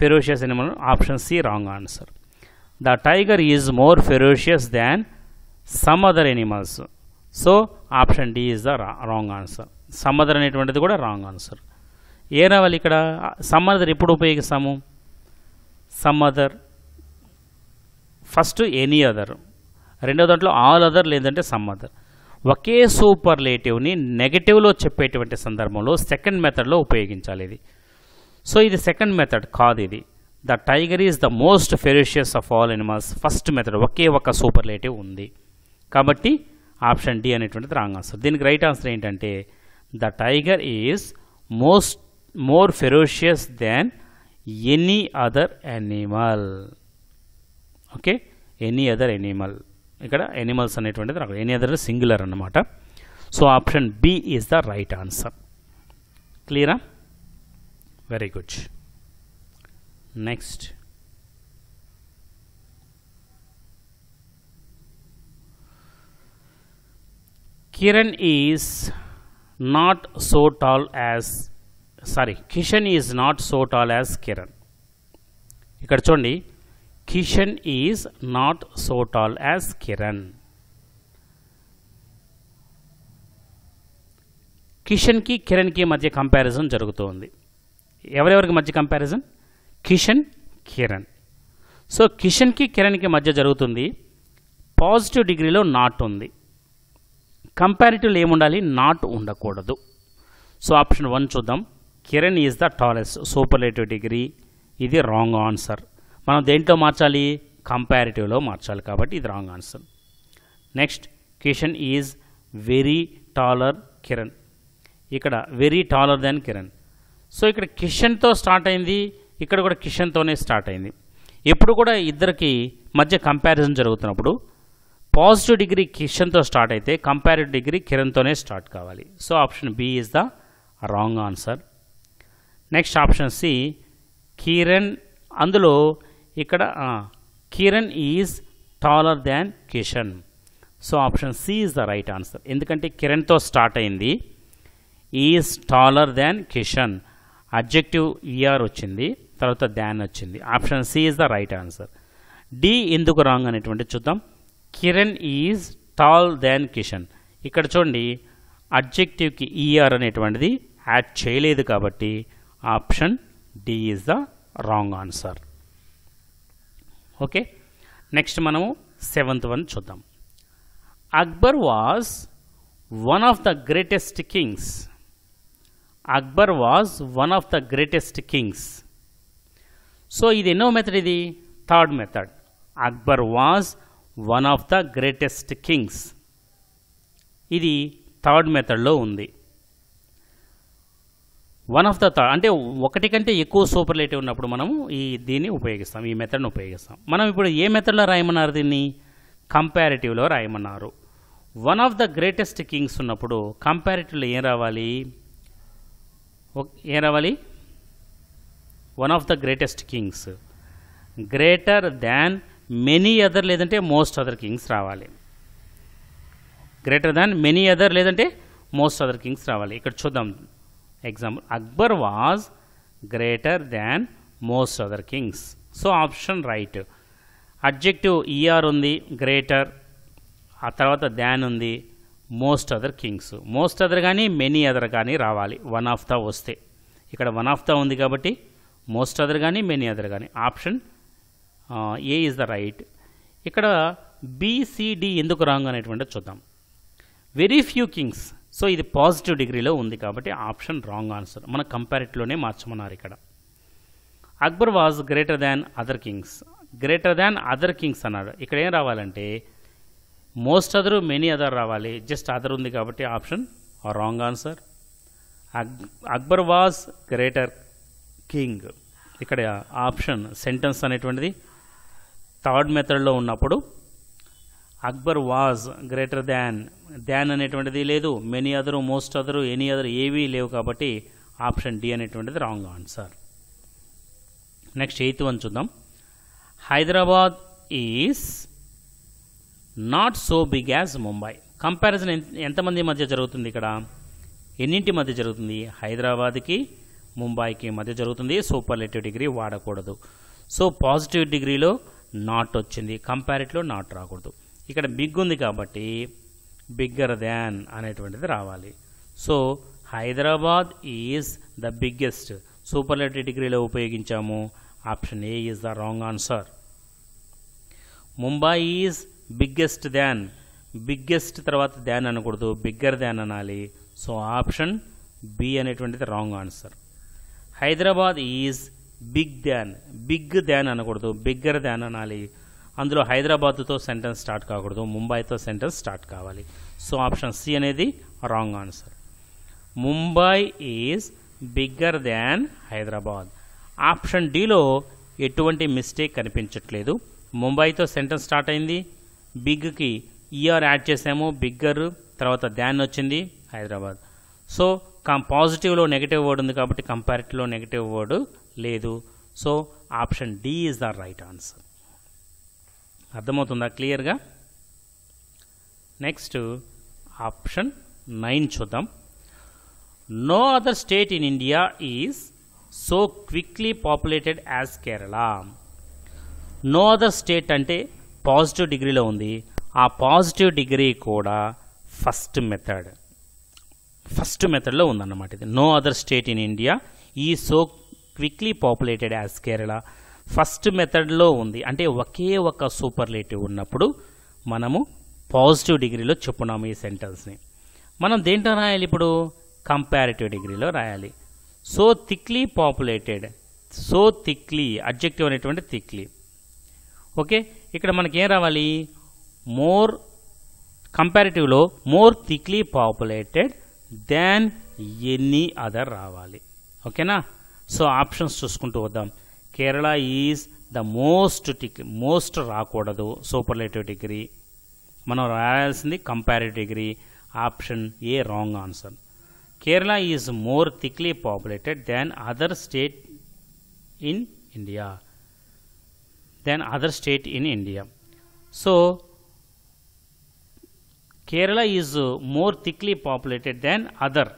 ferocious animal option C wrong answer the tiger is more ferocious than some other animals so option D is the wrong answer some other అనేటువంటిది కూడా రాంగ్ ఆన్సర్ ఏ రావాలి ఇక్కడ సమ్మదర్ ఎప్పుడు ఉపయోగిస్తాము సమ్మదర్ ఫస్ట్ ఎనీ అదర్ రెండో దాంట్లో ఆల్ అదర్ లేదంటే సమ్మదర్ ఒకే సూపర్ లేటివ్ని నెగటివ్లో చెప్పేటువంటి సందర్భంలో సెకండ్ మెథడ్లో ఉపయోగించాలి ఇది సో ఇది సెకండ్ మెథడ్ కాదు ఇది the tiger is the most ferocious of all animals first method ఒకే ఒక సూపర్ లేటివ్ ఉంది కాబట్టి ఆప్షన్ డి అనేటువంటిది రాంగ్ ఆన్సర్ దీనికి రైట్ ఆన్సర్ ఏంటంటే the tiger is most more ferocious than any other animal okay any other animal ikkada animals anetundi any other singular anamata so option b is the right answer clear very good next kiran is not so tall as sorry Kishan is not so tall as Kiran ఇక్కడ చూడండి Kishan is not so tall as Kiran కిషన్కి కిరణ్కి మధ్య comparison జరుగుతుంది ఎవరెవరికి మధ్య comparison Kishan Kiran so కిషన్కి కిరణ్కి మధ్య జరుగుతుంది పాజిటివ్ డిగ్రీలో నాట్ ఉంది కంపారిటివ్లు ఏముండాలి నాట్ ఉండకూడదు సో ఆప్షన్ వన్ చూద్దాం Kiran is the tallest superlative degree ఇది రాంగ్ ఆన్సర్ మనం దేంట్లో మార్చాలి కంపారిటివ్లో మార్చాలి కాబట్టి ఇది wrong answer next Kishan is very taller Kiran ఇక్కడ very taller then Kiran so ఇక్కడ కిషన్తో స్టార్ట్ అయింది ఇక్కడ కూడా కిషన్తోనే స్టార్ట్ అయింది ఎప్పుడు కూడా ఇద్దరికి మధ్య కంపారిజన్ జరుగుతున్నప్పుడు పాజిటివ్ డిగ్రీ కిషన్తో స్టార్ట్ అయితే కంపారిటివ్ డిగ్రీ కిరణ్తోనే స్టార్ట్ కావాలి so option B is the wrong answer next option C Kiran అందులో ఇక్కడ Kiran is taller than Kishan so option C is the right answer ఎందుకంటే కిరణ్తో స్టార్ట్ అయింది is taller than Kishan objective E R వచ్చింది తర్వాత దాన్ వచ్చింది option C is the right answer D ఎందుకు wrong అనేటువంటి చూద్దాం Kiran is tall than Kishan ఇక్కడ చూడండి అబ్జెక్టివ్కి ఈఆర్ er అనేటువంటిది యాడ్ చేయలేదు కాబట్టి option D is the wrong answer okay next మనము సెవెంత్ వన్ చూద్దాం Akbar was one of the greatest kings Akbar was one of the greatest kings so ఇది ఎన్నో మెథడ్ ఇది third method Akbar was one of the greatest kings ఇది third మెథడ్లో ఉంది one of the third అంటే ఒకటి కంటే ఎక్కువ సూపర్ లైట్ ఉన్నప్పుడు మనము ఈ దీన్ని ఉపయోగిస్తాం ఈ మెథడ్ని ఉపయోగిస్తాం మనం ఇప్పుడు ఏ మెథడ్లో రాయమన్నారు దీన్ని కంపారిటివ్లో రాయమన్నారు one of the greatest kings ఉన్నప్పుడు కంపారిటివ్లో ఏం రావాలి ఏం రావాలి one of the greatest kings greater than many other లేదంటే మోస్ట్ అదర్ కింగ్స్ రావాలి గ్రేటర్ దాన్ మెనీ అదర్ లేదంటే మోస్ట్ అదర్ కింగ్స్ రావాలి ఇక్కడ చూద్దాం example Akbar was greater than most other kings so option right adjective E R ఉంది greater ఆ తర్వాత than ఉంది most other kings most other కానీ మెనీ అదర్ కానీ రావాలి వన్ ఆఫ్ ద వస్తే ఇక్కడ వన్ ఆఫ్ ద ఉంది కాబట్టి మోస్ట్ అదర్ కానీ మెనీ అదర్ కానీ option A is the right ఇక్కడ బీసీడి ఎందుకు రాంగ్ అనేటువంటి చూద్దాం వెరీ ఫ్యూ కింగ్స్ సో ఇది పాజిటివ్ డిగ్రీలో ఉంది కాబట్టి ఆప్షన్ రాంగ్ ఆన్సర్ మన కంపారిటివ్లోనే మార్చమన్నారు ఇక్కడ Akbar was greater than other kings greater than other kings అన్నాడు ఇక్కడ ఏం రావాలంటే మోస్ట్ అదరు మెనీ అదర్ రావాలి జస్ట్ అదర్ ఉంది కాబట్టి option wrong answer Akbar was greater king ఇక్కడ ఆప్షన్ సెంటెన్స్ అనేటువంటిది థర్డ్ మెథడ్లో ఉన్నప్పుడు Akbar was greater than than అనేటువంటిది లేదు many other most other any other ఏవీ లేవు కాబట్టి ఆప్షన్ డి అనేటువంటిది wrong answer next eighth one చూద్దాం Hyderabad is not so big as Mumbai comparison ఎంతమంది మధ్య జరుగుతుంది ఇక్కడ ఎన్నింటి మధ్య జరుగుతుంది హైదరాబాద్కి ముంబైకి మధ్య జరుగుతుంది సూపర్ లెటివ్ డిగ్రీ వాడకూడదు సో పాజిటివ్ డిగ్రీలో నాట్ వచ్చింది కంపారిట్లో నాట్ రాకూడదు ఇక్కడ బిగ్ ఉంది కాబట్టి బిగ్గర్ దాన్ అనేటువంటిది రావాలి so Hyderabad is the biggest superlative డిగ్రీలో ఉపయోగించాము option A is the wrong answer Mumbai is biggest than biggest తర్వాత దాన్ అనకూడదు బిగ్గర్ దాన్ అనాలి సో ఆప్షన్ బి అనేటువంటిది wrong answer Hyderabad is big than big than అనకూడదు బిగ్గర్ ధ్యాన్ అనాలి అందులో హైదరాబాద్తో సెంటెన్స్ స్టార్ట్ కాకూడదు ముంబైతో సెంటెన్స్ స్టార్ట్ కావాలి సో ఆప్షన్ సి అనేది wrong answer Mumbai is bigger than Hyderabad option డిలో ఎటువంటి మిస్టేక్ కనిపించట్లేదు ముంబైతో సెంటెన్స్ స్టార్ట్ అయింది బిగ్కి ఈఆర్ యాడ్ చేసాము బిగ్గర్ తర్వాత ధ్యాన్ వచ్చింది హైదరాబాద్ సో కా పాజిటివ్లో నెగిటివ్ వర్డ్ ఉంది కాబట్టి కంపారిటివ్లో నెగిటివ్ వర్డు లేదు so option D is the right answer అర్థమవుతుందా క్లియర్గా నెక్స్ట్ ఆప్షన్ నైన్ చూద్దాం no other state in India is so quickly populated as Kerala no other state అంటే పాజిటివ్ డిగ్రీలో ఉంది ఆ పాజిటివ్ డిగ్రీ కూడా ఫస్ట్ మెథడ్ ఫస్ట్ మెథడ్లో ఉందన్నమాట ఇది no other state in India ఈ so quickly populated as Kerala first మెథడ్లో ఉంది అంటే ఒకే ఒక సూపర్లేటివ్ ఉన్నప్పుడు మనము పాజిటివ్ డిగ్రీలో చెప్పున్నాము ఈ సెంటెన్స్ని మనం దేంట్లో రాయాలి ఇప్పుడు కంపారిటివ్ డిగ్రీలో రాయాలి so thickly populated so thickly objective అనేటువంటి థిక్లీ ఓకే ఇక్కడ మనకి ఏం రావాలి మోర్ కంపారిటివ్లో more thickly populated then any other రావాలి ఓకేనా సో ఆప్షన్స్ చూసుకుంటూ వద్దాం Kerala is the most degree most రాకూడదు సూపర్లేటివ్ డిగ్రీ మనం రాయాల్సింది comparative degree option A wrong answer Kerala is more thickly populated then other state in India then other state in India so Kerala is more thickly populated then other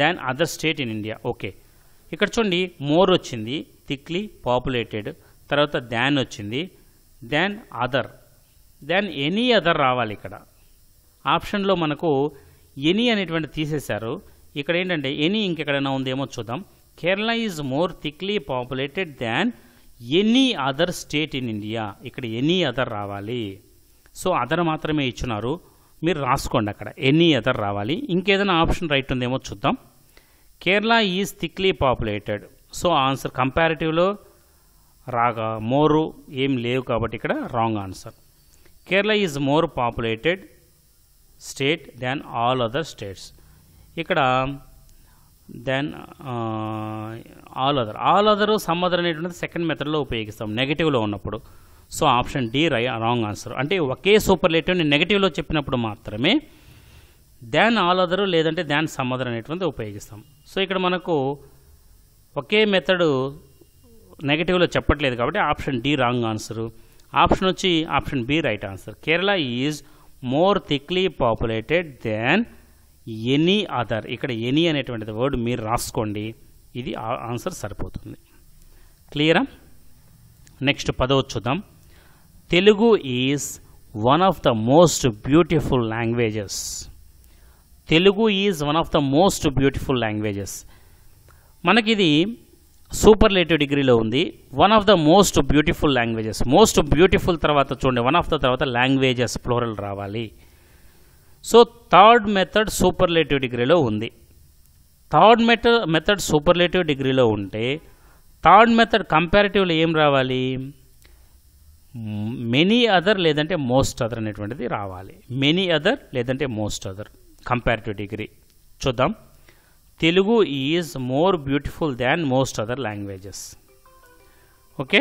than other state in India okay ఇక్కడ చూడండి more వచ్చింది thickly populated తర్వాత than వచ్చింది than other than any other రావాలి ఇక్కడ ఆప్షన్లో మనకు any అనేటువంటి తీసేశారు ఇక్కడ ఏంటంటే ఎనీ ఇంకెక్కడైనా ఉందేమో చూద్దాం Kerala is more thickly populated than any other state in India ఇక్కడ ఎనీ అదర్ రావాలి సో అదర్ మాత్రమే ఇచ్చున్నారు మీరు రాసుకోండి అక్కడ ఎనీ అదర్ రావాలి ఇంకేదైనా ఆప్షన్ రైట్ ఉందేమో చూద్దాం Kerala is thickly populated so answer కంపారిటివ్లో రాగా మోరు ఏం లేవు కాబట్టి ఇక్కడ wrong answer Kerala is more populated state than all other states ఇక్కడ then all other all other some other అనేటువంటిది సెకండ్ మెథడ్లో ఉపయోగిస్తాం నెగిటివ్లో ఉన్నప్పుడు so option D right wrong answer అంటే ఒకే సూపర్లేటివ్ని నెగిటివ్లో చెప్పినప్పుడు మాత్రమే దాన్ ఆల్ అదరు లేదంటే దాన్ సమ్మదర్ అనేటువంటి ఉపయోగిస్తాం సో ఇక్కడ మనకు ఒకే మెథడు నెగిటివ్లో చెప్పట్లేదు కాబట్టి option D wrong answer option వచ్చి option B right answer Kerala is more thickly populated then any other ఇక్కడ ఎనీ అనేటువంటిది వర్డ్ మీరు రాసుకోండి ఇది ఆన్సర్ సరిపోతుంది క్లియరా నెక్స్ట్ పదవచ్చు చూద్దాం Telugu is one of the most beautiful languages Telugu is one of the most beautiful languages మనకిది సూపర్లేటివ్ డిగ్రీలో ఉంది one of the most beautiful languages most beautiful తర్వాత చూడండి వన్ ఆఫ్ ద తర్వాత లాంగ్వేజెస్ ప్లోరల్ రావాలి సో థర్డ్ మెథడ్ సూపర్లేటివ్ డిగ్రీలో ఉంది third మెథ method superlative డిగ్రీలో ఉంటే థర్డ్ మెథడ్ కంపారిటివ్లో ఏం రావాలి మెనీ అదర్ లేదంటే మోస్ట్ అదర్ అనేటువంటిది రావాలి మెనీ అదర్ లేదంటే మోస్ట్ అదర్ టు డిగ్రీ చూద్దాం Telugu is more beautiful than most other languages okay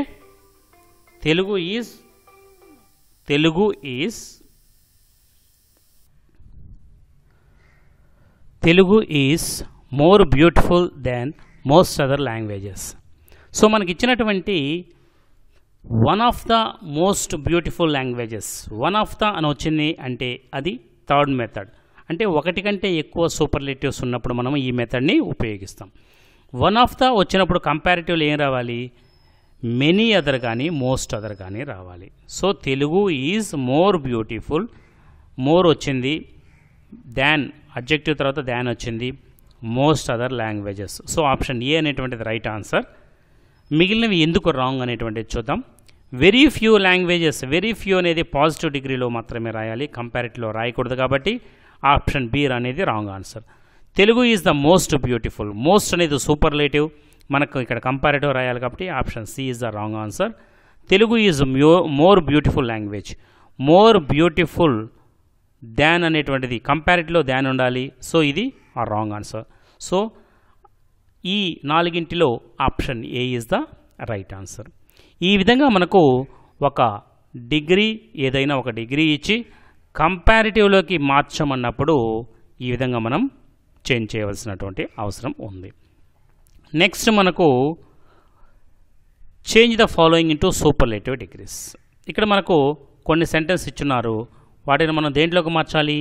Telugu is Telugu is Telugu is more beautiful than most other languages so మనకి ఇచ్చినటువంటి one of the most beautiful languages one of the అని వచ్చింది అంటే అది third method అంటే ఒకటి కంటే ఎక్కువ సూపర్లేటివ్స్ ఉన్నప్పుడు మనం ఈ మెథడ్ని ఉపయోగిస్తాం వన్ ఆఫ్ ద వచ్చినప్పుడు కంపారిటివ్లు ఏం రావాలి మెనీ అదర్ కానీ మోస్ట్ అదర్ కానీ రావాలి so Telugu is more beautiful more వచ్చింది దాన్ అబ్జెక్టివ్ తర్వాత దాన్ వచ్చింది most other languages so option A అనేటువంటిది రైట్ ఆన్సర్ మిగిలినవి ఎందుకు రాంగ్ అనేటువంటిది చూద్దాం very few languages very few అనేది పాజిటివ్ డిగ్రీలో మాత్రమే రాయాలి కంపారిటివ్లో రాయకూడదు కాబట్టి ఆప్షన్ బి అనేది wrong answer Telugu is the most beautiful most అనేది సూపర్లేటివ్ మనకు ఇక్కడ కంపారిటివ్ రాయాలి కాబట్టి option C is the wrong answer Telugu is మ్యో more beautiful language more beautiful than అనేటువంటిది కంపారిటివ్లో దాన్ ఉండాలి సో ఇది ఆ రాంగ్ ఆన్సర్ సో ఈ నాలుగింటిలో option A is the right answer ఈ విధంగా మనకు ఒక డిగ్రీ ఏదైనా ఒక డిగ్రీ ఇచ్చి కంపారిటివ్లోకి మార్చమన్నప్పుడు ఈ విధంగా మనం చేంజ్ చేయవలసినటువంటి అవసరం ఉంది నెక్స్ట్ మనకు change the following into superlative degrees ఇక్కడ మనకు కొన్ని సెంటెన్స్ ఇచ్చున్నారు వాటిని మనం దేంట్లోకి మార్చాలి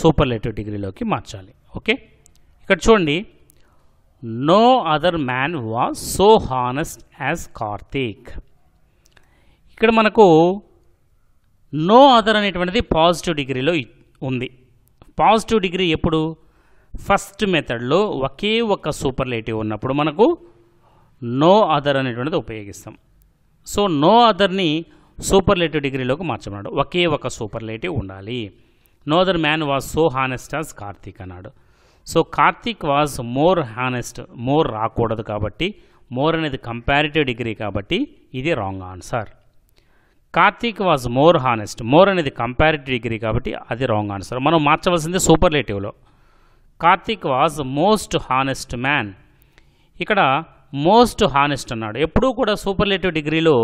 సూపర్లేటివ్ డిగ్రీలోకి మార్చాలి ఓకే ఇక్కడ చూడండి no other man was so honest as Karthik ఇక్కడ మనకు నో అదర్ అనేటువంటిది పాజిటివ్ డిగ్రీలో ఉంది పాజిటివ్ డిగ్రీ ఎప్పుడు ఫస్ట్ మెథడ్లో ఒకే ఒక్క లేటివ్ ఉన్నప్పుడు మనకు నో అదర్ అనేటువంటిది ఉపయోగిస్తాం సో నో అదర్ని సూపర్ లేటివ్ డిగ్రీలోకి మార్చమన్నాడు ఒకే ఒక సూపర్ లేటివ్ ఉండాలి no other man was so honest as Karthik అన్నాడు so Karthik was more honest more రాకూడదు కాబట్టి మోర్ అనేది కంపారిటివ్ డిగ్రీ కాబట్టి ఇది wrong answer Karthik was more honest more అనేది కంపారిటివ్ డిగ్రీ కాబట్టి అది రాంగ్ ఆన్సర్ మనం మార్చవలసింది సూపర్లేటివ్లో Karthik was most honest man ఇక్కడ మోస్ట్ హానెస్ట్ అన్నాడు ఎప్పుడూ కూడా సూపర్లేటివ్ డిగ్రీలో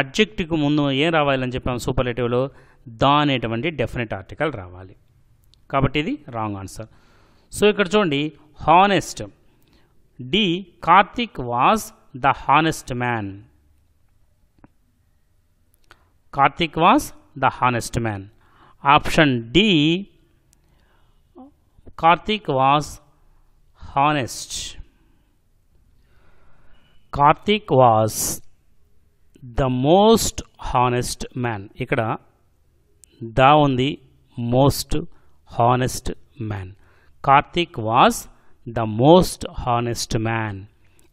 అబ్జెక్ట్కి ముందు ఏం రావాలని చెప్పాం సూపర్లేటివ్లో దా అనేటువంటి డెఫినెట్ ఆర్టికల్ రావాలి కాబట్టి ఇది wrong answer So, here is honest. D. Karthik was the honest man. Karthik was the honest man. Option D. Karthik was honest. Karthik was the most honest man. Ikada, the most honest man. Karthik was the most honest man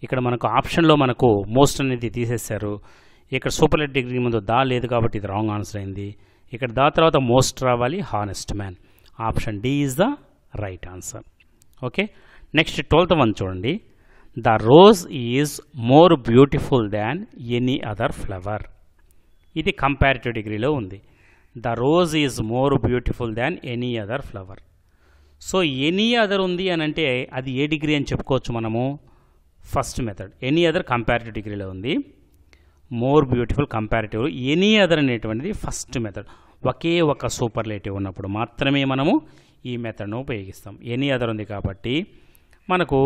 ఇక్కడ మనకు ఆప్షన్లో మనకు most అనేది తీసేశారు ఇక్కడ సూపర్లెట్ degree ముందు దా లేదు కాబట్టి ఇది రాంగ్ ఆన్సర్ అయింది ఇక్కడ దా తర్వాత మోస్ట్ రావాలి honest man option D is the right answer okay next twelfth one చూడండి the rose is more beautiful than any other flower ఇది కంపారిటివ్ డిగ్రీలో ఉంది the rose is more beautiful than any other flower so any other ఉంది అని అంటే అది ఏ degree అని చెప్పుకోవచ్చు మనము first method any other comparative డిగ్రీలో ఉంది more beautiful comparative any other అనేటువంటిది ఫస్ట్ మెథడ్ ఒకే ఒక సూపర్ లేటివ్ ఉన్నప్పుడు మాత్రమే మనము ఈ మెథడ్ను ఉపయోగిస్తాం ఎనీ అదర్ ఉంది కాబట్టి మనకు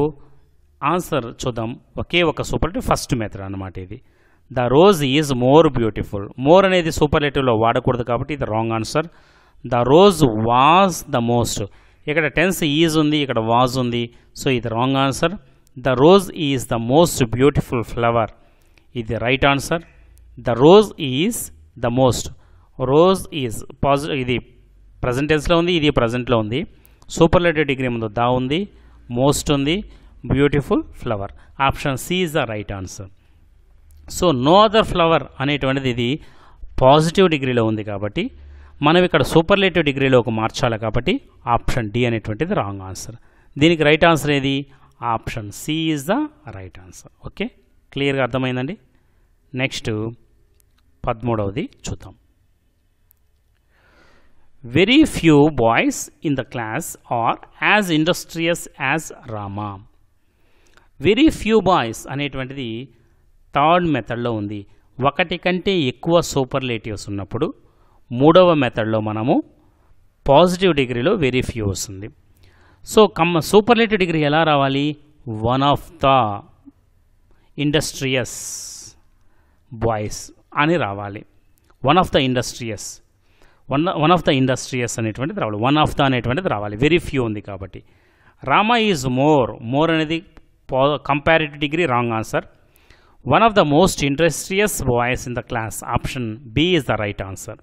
ఆన్సర్ చూద్దాం ఒకే ఒక సూపర్ లేటివ్ ఫస్ట్ మెథడ్ అనమాట ఇది the rose is more beautiful more అనేది సూపర్ లేటివ్లో వాడకూడదు కాబట్టి ఇది wrong answer the rose was the most ఇక్కడ టెన్స్ ఈజ్ ఉంది ఇక్కడ వాజ్ ఉంది సో ఇది wrong answer the rose is the most beautiful flower ఇది right answer the rose is the most rose is positive ఇది ప్రజెంట్ టెన్స్లో ఉంది ఇది ప్రజెంట్లో ఉంది సూపర్లేటివ్ డిగ్రీ ముందు దా ఉంది మోస్ట్ ఉంది beautiful flower option C is the right answer so no other flower అనేటువంటిది ఇది పాజిటివ్ డిగ్రీలో ఉంది కాబట్టి మనం ఇక్కడ సూపర్లేటివ్ డిగ్రీలోకి మార్చాలి కాబట్టి ఆప్షన్ డి అనేటువంటిది రాంగ్ ఆన్సర్ దీనికి రైట్ ఆన్సర్ ఏది option C is the right answer okay క్లియర్గా అర్థమైందండి నెక్స్ట్ పదమూడవది చూద్దాం very few boys in the class are as industrious as Rama very few boys అనేటువంటిది థర్డ్ మెథడ్లో ఉంది ఒకటి కంటే ఎక్కువ సూపర్లేటివ్స్ ఉన్నప్పుడు మూడవ మెథడ్లో మనము పాజిటివ్ డిగ్రీలో వెరీ ఫ్యూ వస్తుంది సో కమ్మ సూపర్లేటివ్ డిగ్రీ ఎలా రావాలి one of the industrious boys అని రావాలి one of the industrious one one of the industrious అనేటువంటిది రావాలి వన్ ఆఫ్ ద అనేటువంటిది రావాలి వెరీ ఫ్యూ ఉంది కాబట్టి రామా ఈజ్ మోర్ మోర్ అనేది comparative degree wrong answer one of the most industrious boys in the class option B is the right answer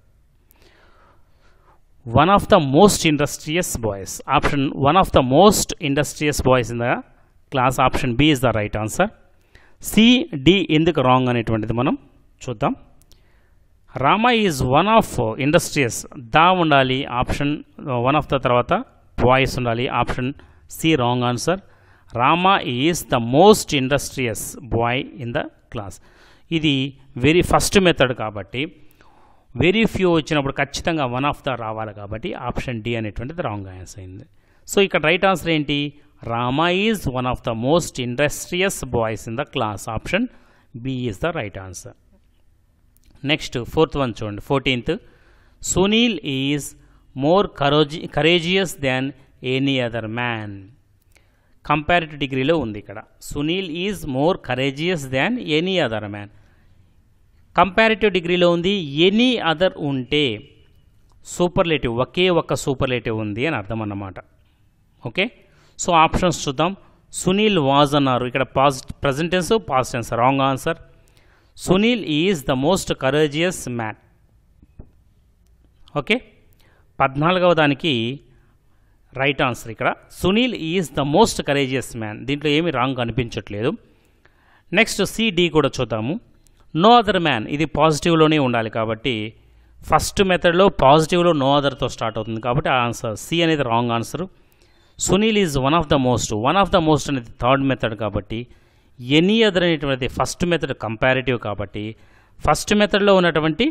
one of the most industrious boys option one of the most industrious boys in the class option B is the right answer D ఎందుకు wrong అనేటువంటిది మనం చూద్దాం Rama is one of industrious దా ఉండాలి option one of the తర్వాత boys ఉండాలి option C wrong answer Rama is the most industrious boy in the class ఇది very first method కాబట్టి వెరీ ఫ్యూ వచ్చినప్పుడు ఖచ్చితంగా వన్ ఆఫ్ ద రావాలి కాబట్టి ఆప్షన్ డి అనేటువంటిది రాంగ్ ఆన్సర్ అయింది సో ఇక్కడ రైట్ ఆన్సర్ ఏంటి Rama is one of the most industrious boys in the class option B is the right answer next fourth one చూడండి fourteenth Sunil is more courage courageous than any other man comparative డిగ్రీలో ఉంది ఇక్కడ Sunil is more courageous than any other man comparative డిగ్రీలో ఉంది any other ఉంటే superlative ఒకే ఒక్క superlative ఉంది అని అర్థం అన్నమాట ఓకే సో ఆప్షన్స్ చూద్దాం సునీల్ వాజ్ అన్నారు ఇక్కడ పాజిట్ ప్రజెంటెన్స్ past answer wrong answer Sunil is the most courageous man okay పద్నాలుగవ దానికి రైట్ ఆన్సర్ ఇక్కడ Sunil is the most courageous man దీంట్లో ఏమి రాంగ్ అనిపించట్లేదు నెక్స్ట్ సిడి కూడా చూద్దాము నో అదర్ మ్యాన్ ఇది పాజిటివ్లోనే ఉండాలి కాబట్టి ఫస్ట్ మెథడ్లో పాజిటివ్లో నో అదర్తో స్టార్ట్ అవుతుంది కాబట్టి ఆన్సర్ సి అనేది wrong answer Sunil is one of the most one of the most అనేది థర్డ్ మెథడ్ కాబట్టి ఎనీ అదర్ అనేటువంటి ఫస్ట్ మెథడ్ కంపారిటివ్ కాబట్టి ఫస్ట్ మెథడ్లో ఉన్నటువంటి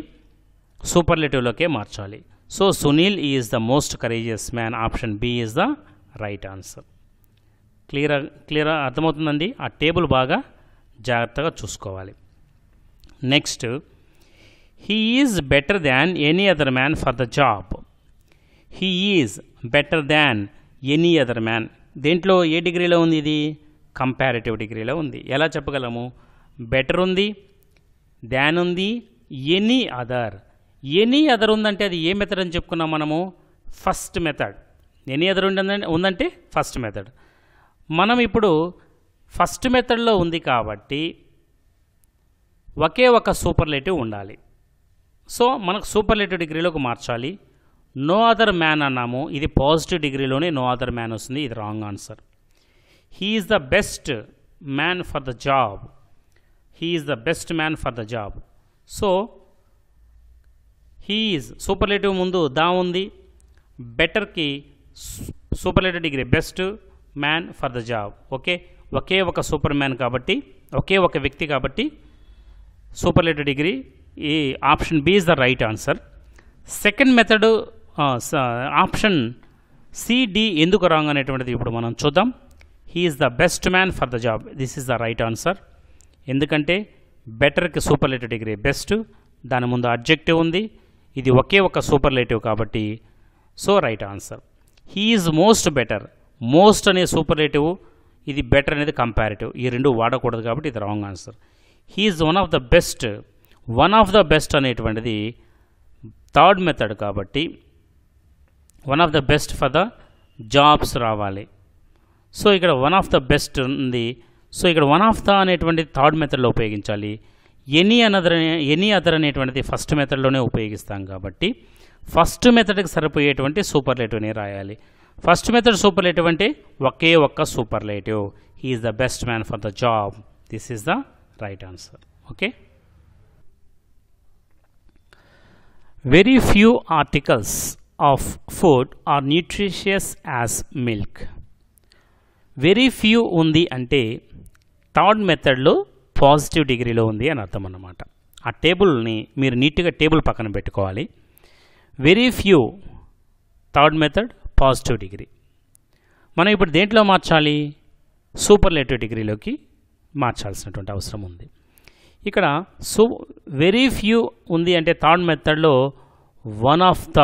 సూపర్లేటివ్లోకే మార్చాలి so Sunil is the most courageous man option B is the right answer clear clear అర్థమవుతుందండి ఆ టేబుల్ బాగా జాగ్రత్తగా చూసుకోవాలి next he is better than any other man for the job he is better than any other man దేంట్లో ఏ డిగ్రీలో ఉంది ఇది కంపారిటివ్ డిగ్రీలో ఉంది ఎలా చెప్పగలము బెటర్ ఉంది దాన్ ఉంది ఎనీ అదర్ ఎనీ అదర్ ఉందంటే అది ఏ మెథడ్ అని చెప్పుకున్నాం మనము ఫస్ట్ మెథడ్ ఎనీ అదర్ ఉందంటే ఉందంటే ఫస్ట్ మెథడ్ మనం ఇప్పుడు ఫస్ట్ మెథడ్లో ఉంది కాబట్టి ఒకే ఒక సూపర్లేటివ్ ఉండాలి సో మనకు సూపర్లేటివ్ డిగ్రీలోకి మార్చాలి నో అదర్ మ్యాన్ అన్నాము ఇది పాజిటివ్ డిగ్రీలోనే నో అదర్ మ్యాన్ వస్తుంది ఇది wrong answer he is the best man for the job he is the best man for the job so he is superlative ముందు దా ఉంది బెటర్కి superlative degree best man for the job okay ఒకే ఒక super man కాబట్టి ఒకే ఒక వ్యక్తి కాబట్టి సూపర్లేటివ్ డిగ్రీ ఈ option B is the right answer second method option C D ఎందుకు రాంగ్ అనేటువంటిది ఇప్పుడు మనం చూద్దాం he is the best man for the job this is the right answer ఎందుకంటే బెటర్కి సూపర్లేటివ్ డిగ్రీ బెస్ట్ దాని ముందు అబ్జెక్టివ్ ఉంది ఇది ఒకే ఒక సూపర్లేటివ్ కాబట్టి so right answer he is most better most అనే సూపర్లేటివ్ ఇది బెటర్ అనేది కంపారిటివ్ ఈ రెండు వాడకూడదు కాబట్టి ఇది wrong answer he is one of the best one of the best అనేటువంటిది థర్డ్ మెథడ్ కాబట్టి one of the best for the jobs రావాలి సో ఇక్కడ వన్ ఆఫ్ ద బెస్ట్ ఉంది సో ఇక్కడ వన్ ఆఫ్ ద అనేటువంటి థర్డ్ మెథడ్లో ఉపయోగించాలి ఎనీ అనదర్ ఎనీ అదర్ అనేటువంటిది ఫస్ట్ మెథడ్లోనే ఉపయోగిస్తాం కాబట్టి ఫస్ట్ మెథడ్కి సరిపోయేటువంటి సూపర్ సూపర్లేటివ్ని రాయాలి ఫస్ట్ మెథడ్ సూపర్ సూపర్లేటివ్ అంటే ఒకే ఒక్క super superlative he is the best man for the job this is the right answer okay very few articles of food are nutritious as milk very few ఉంది అంటే third మెథడ్లో positive డిగ్రీలో ఉంది అని అర్థం అన్నమాట ఆ టేబుల్ని మీరు నీట్గా టేబుల్ పక్కన పెట్టుకోవాలి very few third method positive degree మనం ఇప్పుడు దేంట్లో మార్చాలి సూపర్ సూపర్లేటివ్ డిగ్రీలోకి మార్చాల్సినటువంటి అవసరం ఉంది ఇక్కడ సో వెరీ ఫ్యూ ఉంది అంటే థర్డ్ మెథడ్లో one of the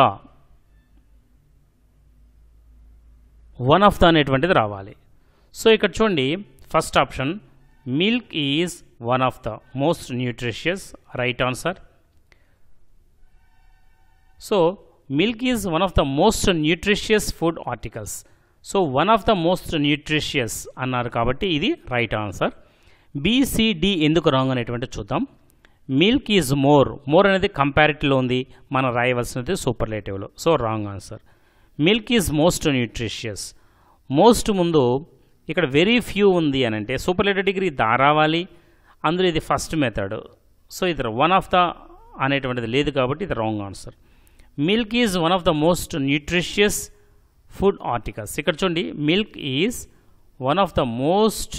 one of the అనేటువంటిది రావాలి సో ఇక్కడ చూడండి first option milk is one of the most nutritious right answer so milk is one of the most nutritious food articles so one of the most nutritious అన్నారు కాబట్టి ఇది right answer B C D ఎందుకు wrong అనేటువంటి చూద్దాం milk is more more అనేది కంపారిటివ్లో ఉంది మనం రాయవలసినది సూపర్లేటివ్లో so wrong answer milk is most nutritious most ముందు ఇక్కడ వెరీ ఫ్యూ ఉంది అని అంటే సూపర్లేటివ్ డిగ్రీ దా రావాలి అందులో ఇది ఫస్ట్ మెథడ్ సో ఇది వన్ ఆఫ్ ద అనేటువంటిది లేదు కాబట్టి ఇది wrong answer milk is one of the most nutritious food articles ఇక్కడ చూడండి milk is one of the most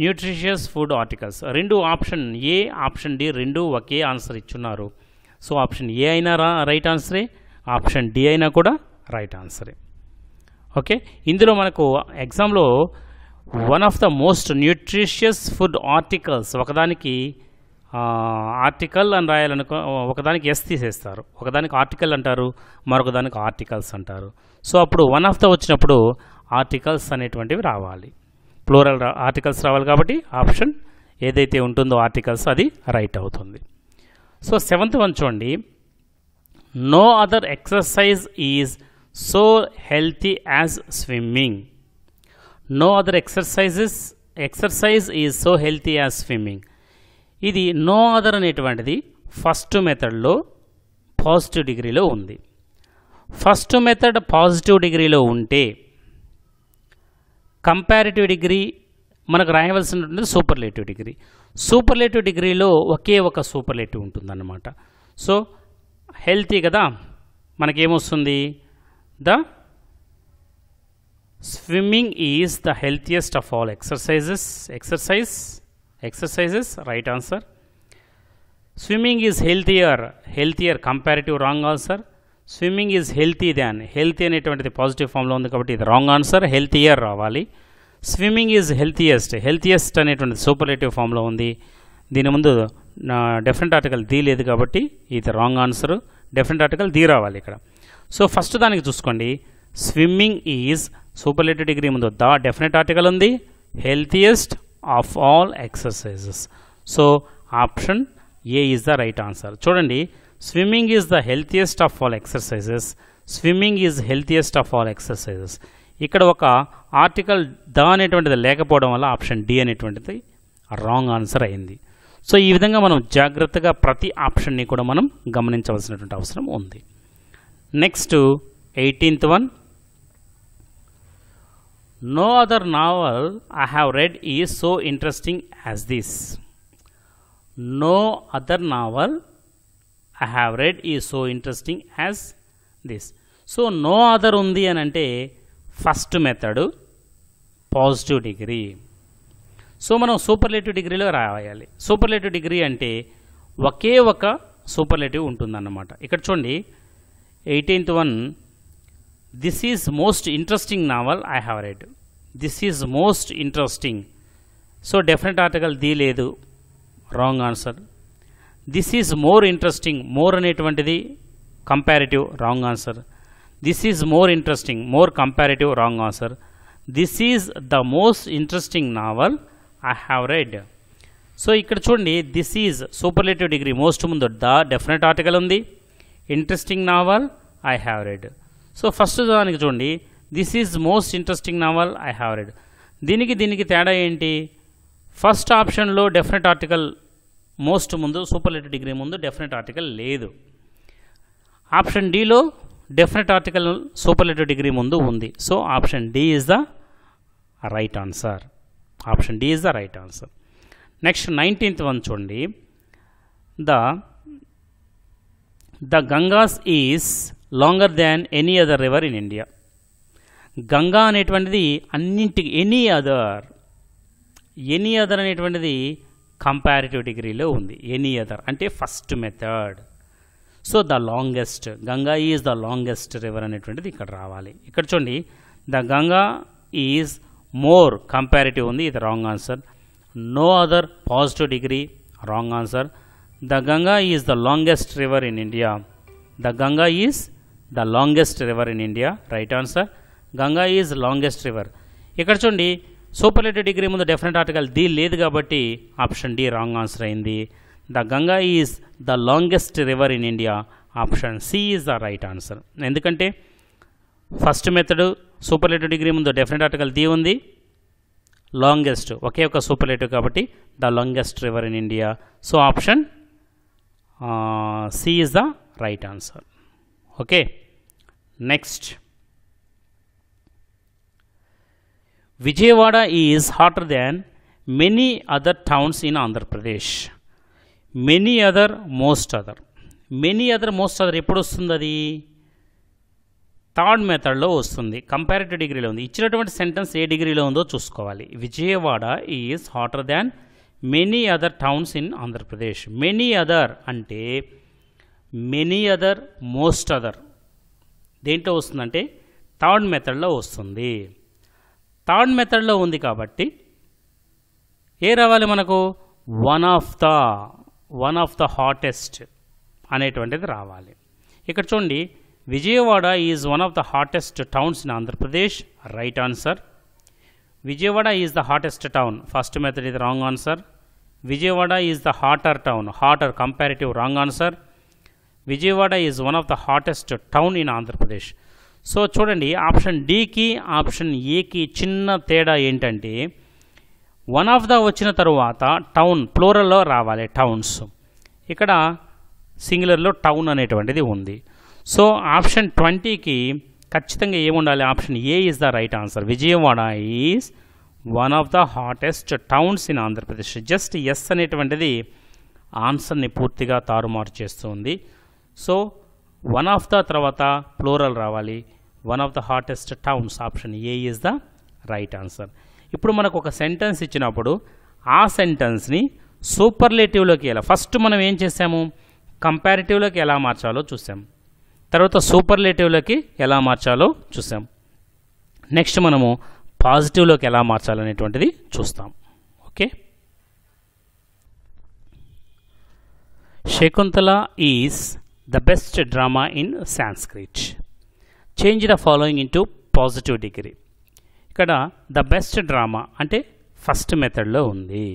nutritious food articles రెండు ఆప్షన్ ఏ ఆప్షన్ డి రెండు ఒకే ఆన్సర్ ఇచ్చున్నారు సో ఆప్షన్ ఏ అయినా రా రైట్ ఆన్సరే ఆప్షన్ డి అయినా కూడా రైట్ ఆన్సరే ఓకే ఇందులో మనకు ఎగ్జామ్లో one of the most nutritious food articles ఒకదానికి ఆర్టికల్ అని రాయాలనుకో ఒకదానికి ఎస్ తీసేస్తారు ఒకదానికి ఆర్టికల్ అంటారు మరొకదానికి ఆర్టికల్స్ అంటారు సో అప్పుడు వన్ ఆఫ్ ద వచ్చినప్పుడు ఆర్టికల్స్ అనేటువంటివి రావాలి ప్లూరల్ ఆర్టికల్స్ రావాలి కాబట్టి ఆప్షన్ ఏదైతే ఉంటుందో ఆర్టికల్స్ అది రైట్ అవుతుంది సో సెవెంత్ వన్ చూడండి no other exercise is so healthy as swimming no other exercises exercise is so healthy as swimming ఇది నో అదర్ అనేటువంటిది ఫస్ట్ మెథడ్లో పాజిటివ్ డిగ్రీలో ఉంది ఫస్ట్ మెథడ్ పాజిటివ్ డిగ్రీలో ఉంటే కంపారిటివ్ డిగ్రీ మనకు రాయవలసినటువంటి సూపర్లేటివ్ డిగ్రీ సూపర్లేటివ్ డిగ్రీలో ఒకే ఒక సూపర్లేటివ్ ఉంటుందన్నమాట సో హెల్తీ కదా మనకేమొస్తుంది the swimming is the healthiest of all exercises exercise exercises right answer swimming is healthier healthier comparative wrong answer swimming is healthy than healthy అనేటువంటిది positive ఫామ్లో ఉంది కాబట్టి ఇది రాంగ్ ఆన్సర్ హెల్తీయర్ రావాలి swimming is healthiest healthiest అనేటువంటిది superlative ఫామ్లో ఉంది దీని ముందు డెఫరెంట్ ఆర్టికల్ ది లేదు కాబట్టి ఇది wrong answer definite article the రావాలి ఇక్కడ సో ఫస్ట్ దానికి చూసుకోండి స్విమ్మింగ్ ఈజ్ సూపర్లేటివ్ డిగ్రీ ముందు ద డెఫినెట్ ఆర్టికల్ ఉంది healthiest of all exercises so option A is the right answer చూడండి swimming is the healthiest of all exercises swimming is healthiest of all exercises ఇక్కడ ఒక article the అనేటువంటిది లేకపోవడం వల్ల option D అనేటువంటిది wrong answer అయింది so ఈ విధంగా మనం జాగ్రత్తగా ప్రతి ఆప్షన్ని కూడా మనం గమనించవలసినటువంటి అవసరం ఉంది next eighteenth one no other novel I have read is so interesting as this no other novel I have read is so interesting as this so no other ఉంది అని అంటే first method positive degree so మనం superlative డిగ్రీలో రాయాలి superlative degree అంటే ఒకే ఒక superlative ఉంటుందన్నమాట ఇక్కడ చూడండి eighteenth one this is most interesting novel I have read this is most interesting so definite article the లేదు wrong answer this is more interesting more అనేటువంటిది comparative wrong answer this is more interesting more comparative wrong answer this is the most interesting novel I have read so ఇక్కడ చూడండి this is superlative degree most ముందు the definite article ఉంది interesting novel I have read so first దానికి చూడండి this is most interesting novel I have read దీనికి దీనికి తేడా ఏంటి ఫస్ట్ ఆప్షన్లో డెఫినెట్ ఆర్టికల్ మోస్ట్ ముందు లెటర్ డిగ్రీ ముందు డెఫినెట్ ఆర్టికల్ లేదు ఆప్షన్ డిలో డెఫినెట్ ఆర్టికల్ లెటర్ డిగ్రీ ముందు ఉంది so option D is the right answer option D is the right answer next nineteenth one చూడండి the the Ganges is longer than any other river in India Ganga అనేటువంటిది అన్నింటికి any other any other అనేటువంటిది comparative డిగ్రీలో ఉంది any other అంటే first method so the longest Ganga is the longest river అనేటువంటిది ఇక్కడ రావాలి ఇక్కడ చూడండి the Ganga is more comparative ఉంది ఇది wrong answer no other positive degree wrong answer the Ganga is the longest river in India the Ganga is the longest river in India right answer Ganga is longest river ఇక్కడ చూడండి superlative degree ముందు definite article the లేదు కాబట్టి option D wrong answer అయింది the Ganga is the longest river in India option C is the right answer ఎందుకంటే first method superlative degree ముందు definite article the ఉంది longest ఒకే ఒక సూపర్లేటివ్ కాబట్టి the longest river in India so option C is the right answer okay next Vijayawada is hotter than many other towns in Andhra Pradesh many other most other many other most other ఎప్పుడు వస్తుంది అది third మెథడ్లో వస్తుంది comparative డిగ్రీలో ఉంది ఇచ్చినటువంటి sentence ఏ డిగ్రీలో ఉందో చూసుకోవాలి Vijayawada is hotter than many other towns in Andhra Pradesh many other అంటే మెనీ అదర్ మోస్ట్ అదర్ దేంట్లో వస్తుందంటే థర్డ్ మెథడ్లో వస్తుంది థర్డ్ మెథడ్లో ఉంది కాబట్టి ఏ రావాలి మనకు one of the one of the hottest అనేటువంటిది రావాలి ఇక్కడ చూడండి Vijayawada is one of the hottest towns in Andhra Pradesh right answer Vijayawada is the hottest town first method ఇది wrong answer Vijayawada is the hotter town hotter comparative wrong answer Vijayawada is one of the hottest town in Andhra Pradesh so చూడండి option డికి option ఏకి చిన్న తేడా ఏంటంటే one of the వచ్చిన తరువాత town ప్లోరల్లో రావాలి టౌన్స్ ఇక్కడ సింగులర్లో టౌన్ అనేటువంటిది ఉంది సో ఆప్షన్ ట్వంటీకి ఖచ్చితంగా ఏముండాలి option A is the right answer Vijayawada is one of the hottest towns in Andhra Pradesh just S అనేటువంటిది ఆన్సర్ని పూర్తిగా తారుమారు చేస్తుంది సో వన్ ఆఫ్ ద తర్వాత ప్లోరల్ రావాలి one of the hottest towns option A is the right answer ఇప్పుడు మనకు ఒక సెంటెన్స్ ఇచ్చినప్పుడు ఆ సెంటెన్స్ని సూపర్లేటివ్లోకి ఎలా ఫస్ట్ మనం ఏం చేసాము కంపారిటివ్లోకి ఎలా మార్చాలో చూసాం తర్వాత సూపర్లేటివ్లోకి ఎలా మార్చాలో చూసాం నెక్స్ట్ మనము పాజిటివ్లోకి ఎలా మార్చాలనేటువంటిది చూస్తాం okay Shakuntala is the best drama in Sanskrit. Change the following into positive degree ఇక్కడ ద బెస్ట్ డ్రామా అంటే ఫస్ట్ మెథడ్లో ఉంది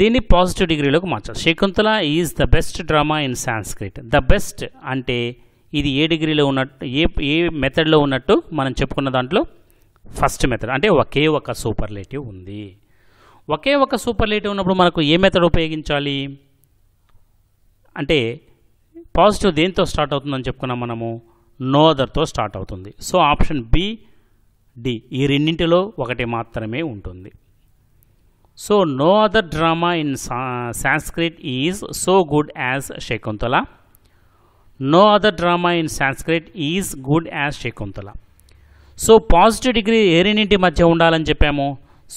దీన్ని పాజిటివ్ డిగ్రీలోకి మార్చాలి Shakuntala is the best drama in Sanskrit the best అంటే ఇది ఏ డిగ్రీలో ఉన్నట్టు ఏ ఏ మెథడ్లో ఉన్నట్టు మనం చెప్పుకున్న దాంట్లో ఫస్ట్ మెథడ్ అంటే ఒకే ఒక సూపర్లేటివ్ ఉంది ఒకే ఒక సూపర్లేటివ్ ఉన్నప్పుడు మనకు ఏ మెథడ్ ఉపయోగించాలి అంటే పాజిటివ్ దేంతో స్టార్ట్ అవుతుందని చెప్పుకున్నాం మనము నో అదర్తో స్టార్ట్ అవుతుంది సో ఆప్షన్ బి డి ఈ రెండింటిలో ఒకటి మాత్రమే ఉంటుంది so no other drama in Sanskrit is so good as Shakuntala no other drama in Sanskrit is good as Shakuntala so positive degree ఏ రెండింటి మధ్య ఉండాలని చెప్పాము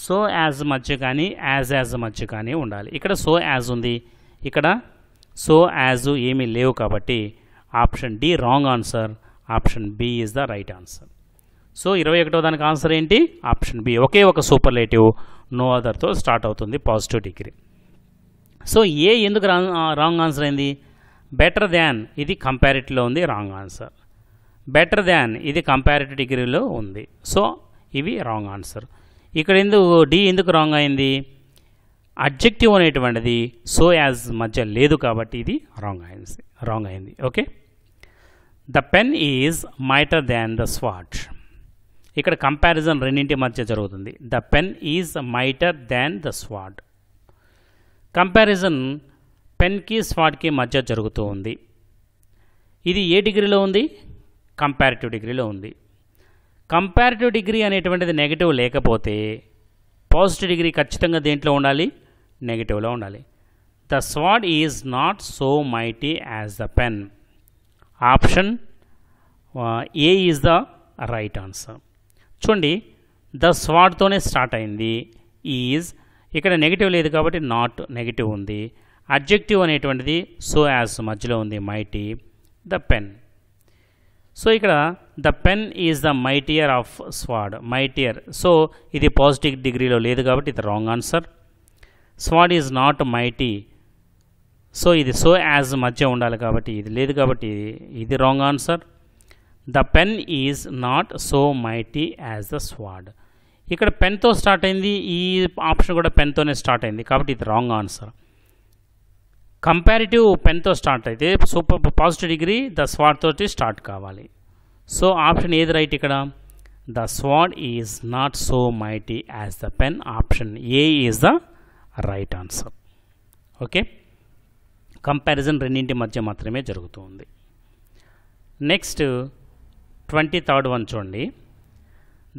సో యాజ్ మధ్య కానీ యాజ్ యాజ్ మధ్య కానీ ఉండాలి ఇక్కడ సో యాజ్ ఉంది ఇక్కడ సో యాజ్ ఏమీ లేవు కాబట్టి option D wrong answer option B is the right answer so ఇరవై ఒకటో దానికి ఆన్సర్ ఏంటి ఆప్షన్ బి ఒకే ఒక సూపర్లేటివ్ నో అదర్తో స్టార్ట్ అవుతుంది పాజిటివ్ డిగ్రీ సో ఏ ఎందుకు రాంగ్ ఆన్సర్ అయింది బెటర్ దాన్ ఇది కంపారిటివ్లో ఉంది రాంగ్ ఆన్సర్ బెటర్ దాన్ ఇది కంపారిటివ్ డిగ్రీలో ఉంది సో ఇవి రాంగ్ ఆన్సర్ ఇక్కడ ఎందుకు డి ఎందుకు రాంగ్ అయింది అడ్జెక్టివ్ అనేటువంటిది సో యాజ్ మధ్య లేదు కాబట్టి ఇది రాంగ్ అయింది రాంగ్ అయింది okay the pen is mightier than the sword ఇక్కడ కంపారిజన్ రెండింటి మధ్య జరుగుతుంది the pen is mightier than the sword comparison పెన్కి స్వాట్కి మధ్య జరుగుతూ ఉంది ఇది ఏ డిగ్రీలో ఉంది కంపారిటివ్ డిగ్రీలో ఉంది కంపారిటివ్ డిగ్రీ అనేటువంటిది నెగిటివ్ లేకపోతే పాజిటివ్ డిగ్రీ ఖచ్చితంగా దేంట్లో ఉండాలి నెగిటివ్లో ఉండాలి the sword is not so mighty as the pen option A is the right answer చూడండి ద స్వాడ్తోనే స్టార్ట్ అయింది ఈజ్ ఇక్కడ నెగిటివ్ లేదు కాబట్టి నాట్ నెగిటివ్ ఉంది అబ్జెక్టివ్ అనేటువంటిది సో యాజ్ మధ్యలో ఉంది మైటీ ద పెన్ సో ఇక్కడ the pen is the mightier of sword mightier so ఇది పాజిటివ్ డిగ్రీలో లేదు కాబట్టి ఇది wrong answer sword is not mighty so ఇది సో యాజ్ మధ్య ఉండాలి కాబట్టి ఇది లేదు కాబట్టి ఇది wrong answer the pen is not so mighty as the sword ఇక్కడ పెన్తో స్టార్ట్ అయింది ఈ ఆప్షన్ కూడా పెన్తోనే స్టార్ట్ అయింది కాబట్టి ఇది రాంగ్ ఆన్సర్ కంపారిటివ్ పెన్తో స్టార్ట్ అయితే super positive degree the sword తోటి స్టార్ట్ కావాలి సో ఆప్షన్ ఏది రైట్ ఇక్కడ the sword is not so mighty as the pen option A is the right answer okay comparison రెండింటి మధ్య మాత్రమే జరుగుతుంది నెక్స్ట్ ట్వంటీ థర్డ్ వన్ చూడండి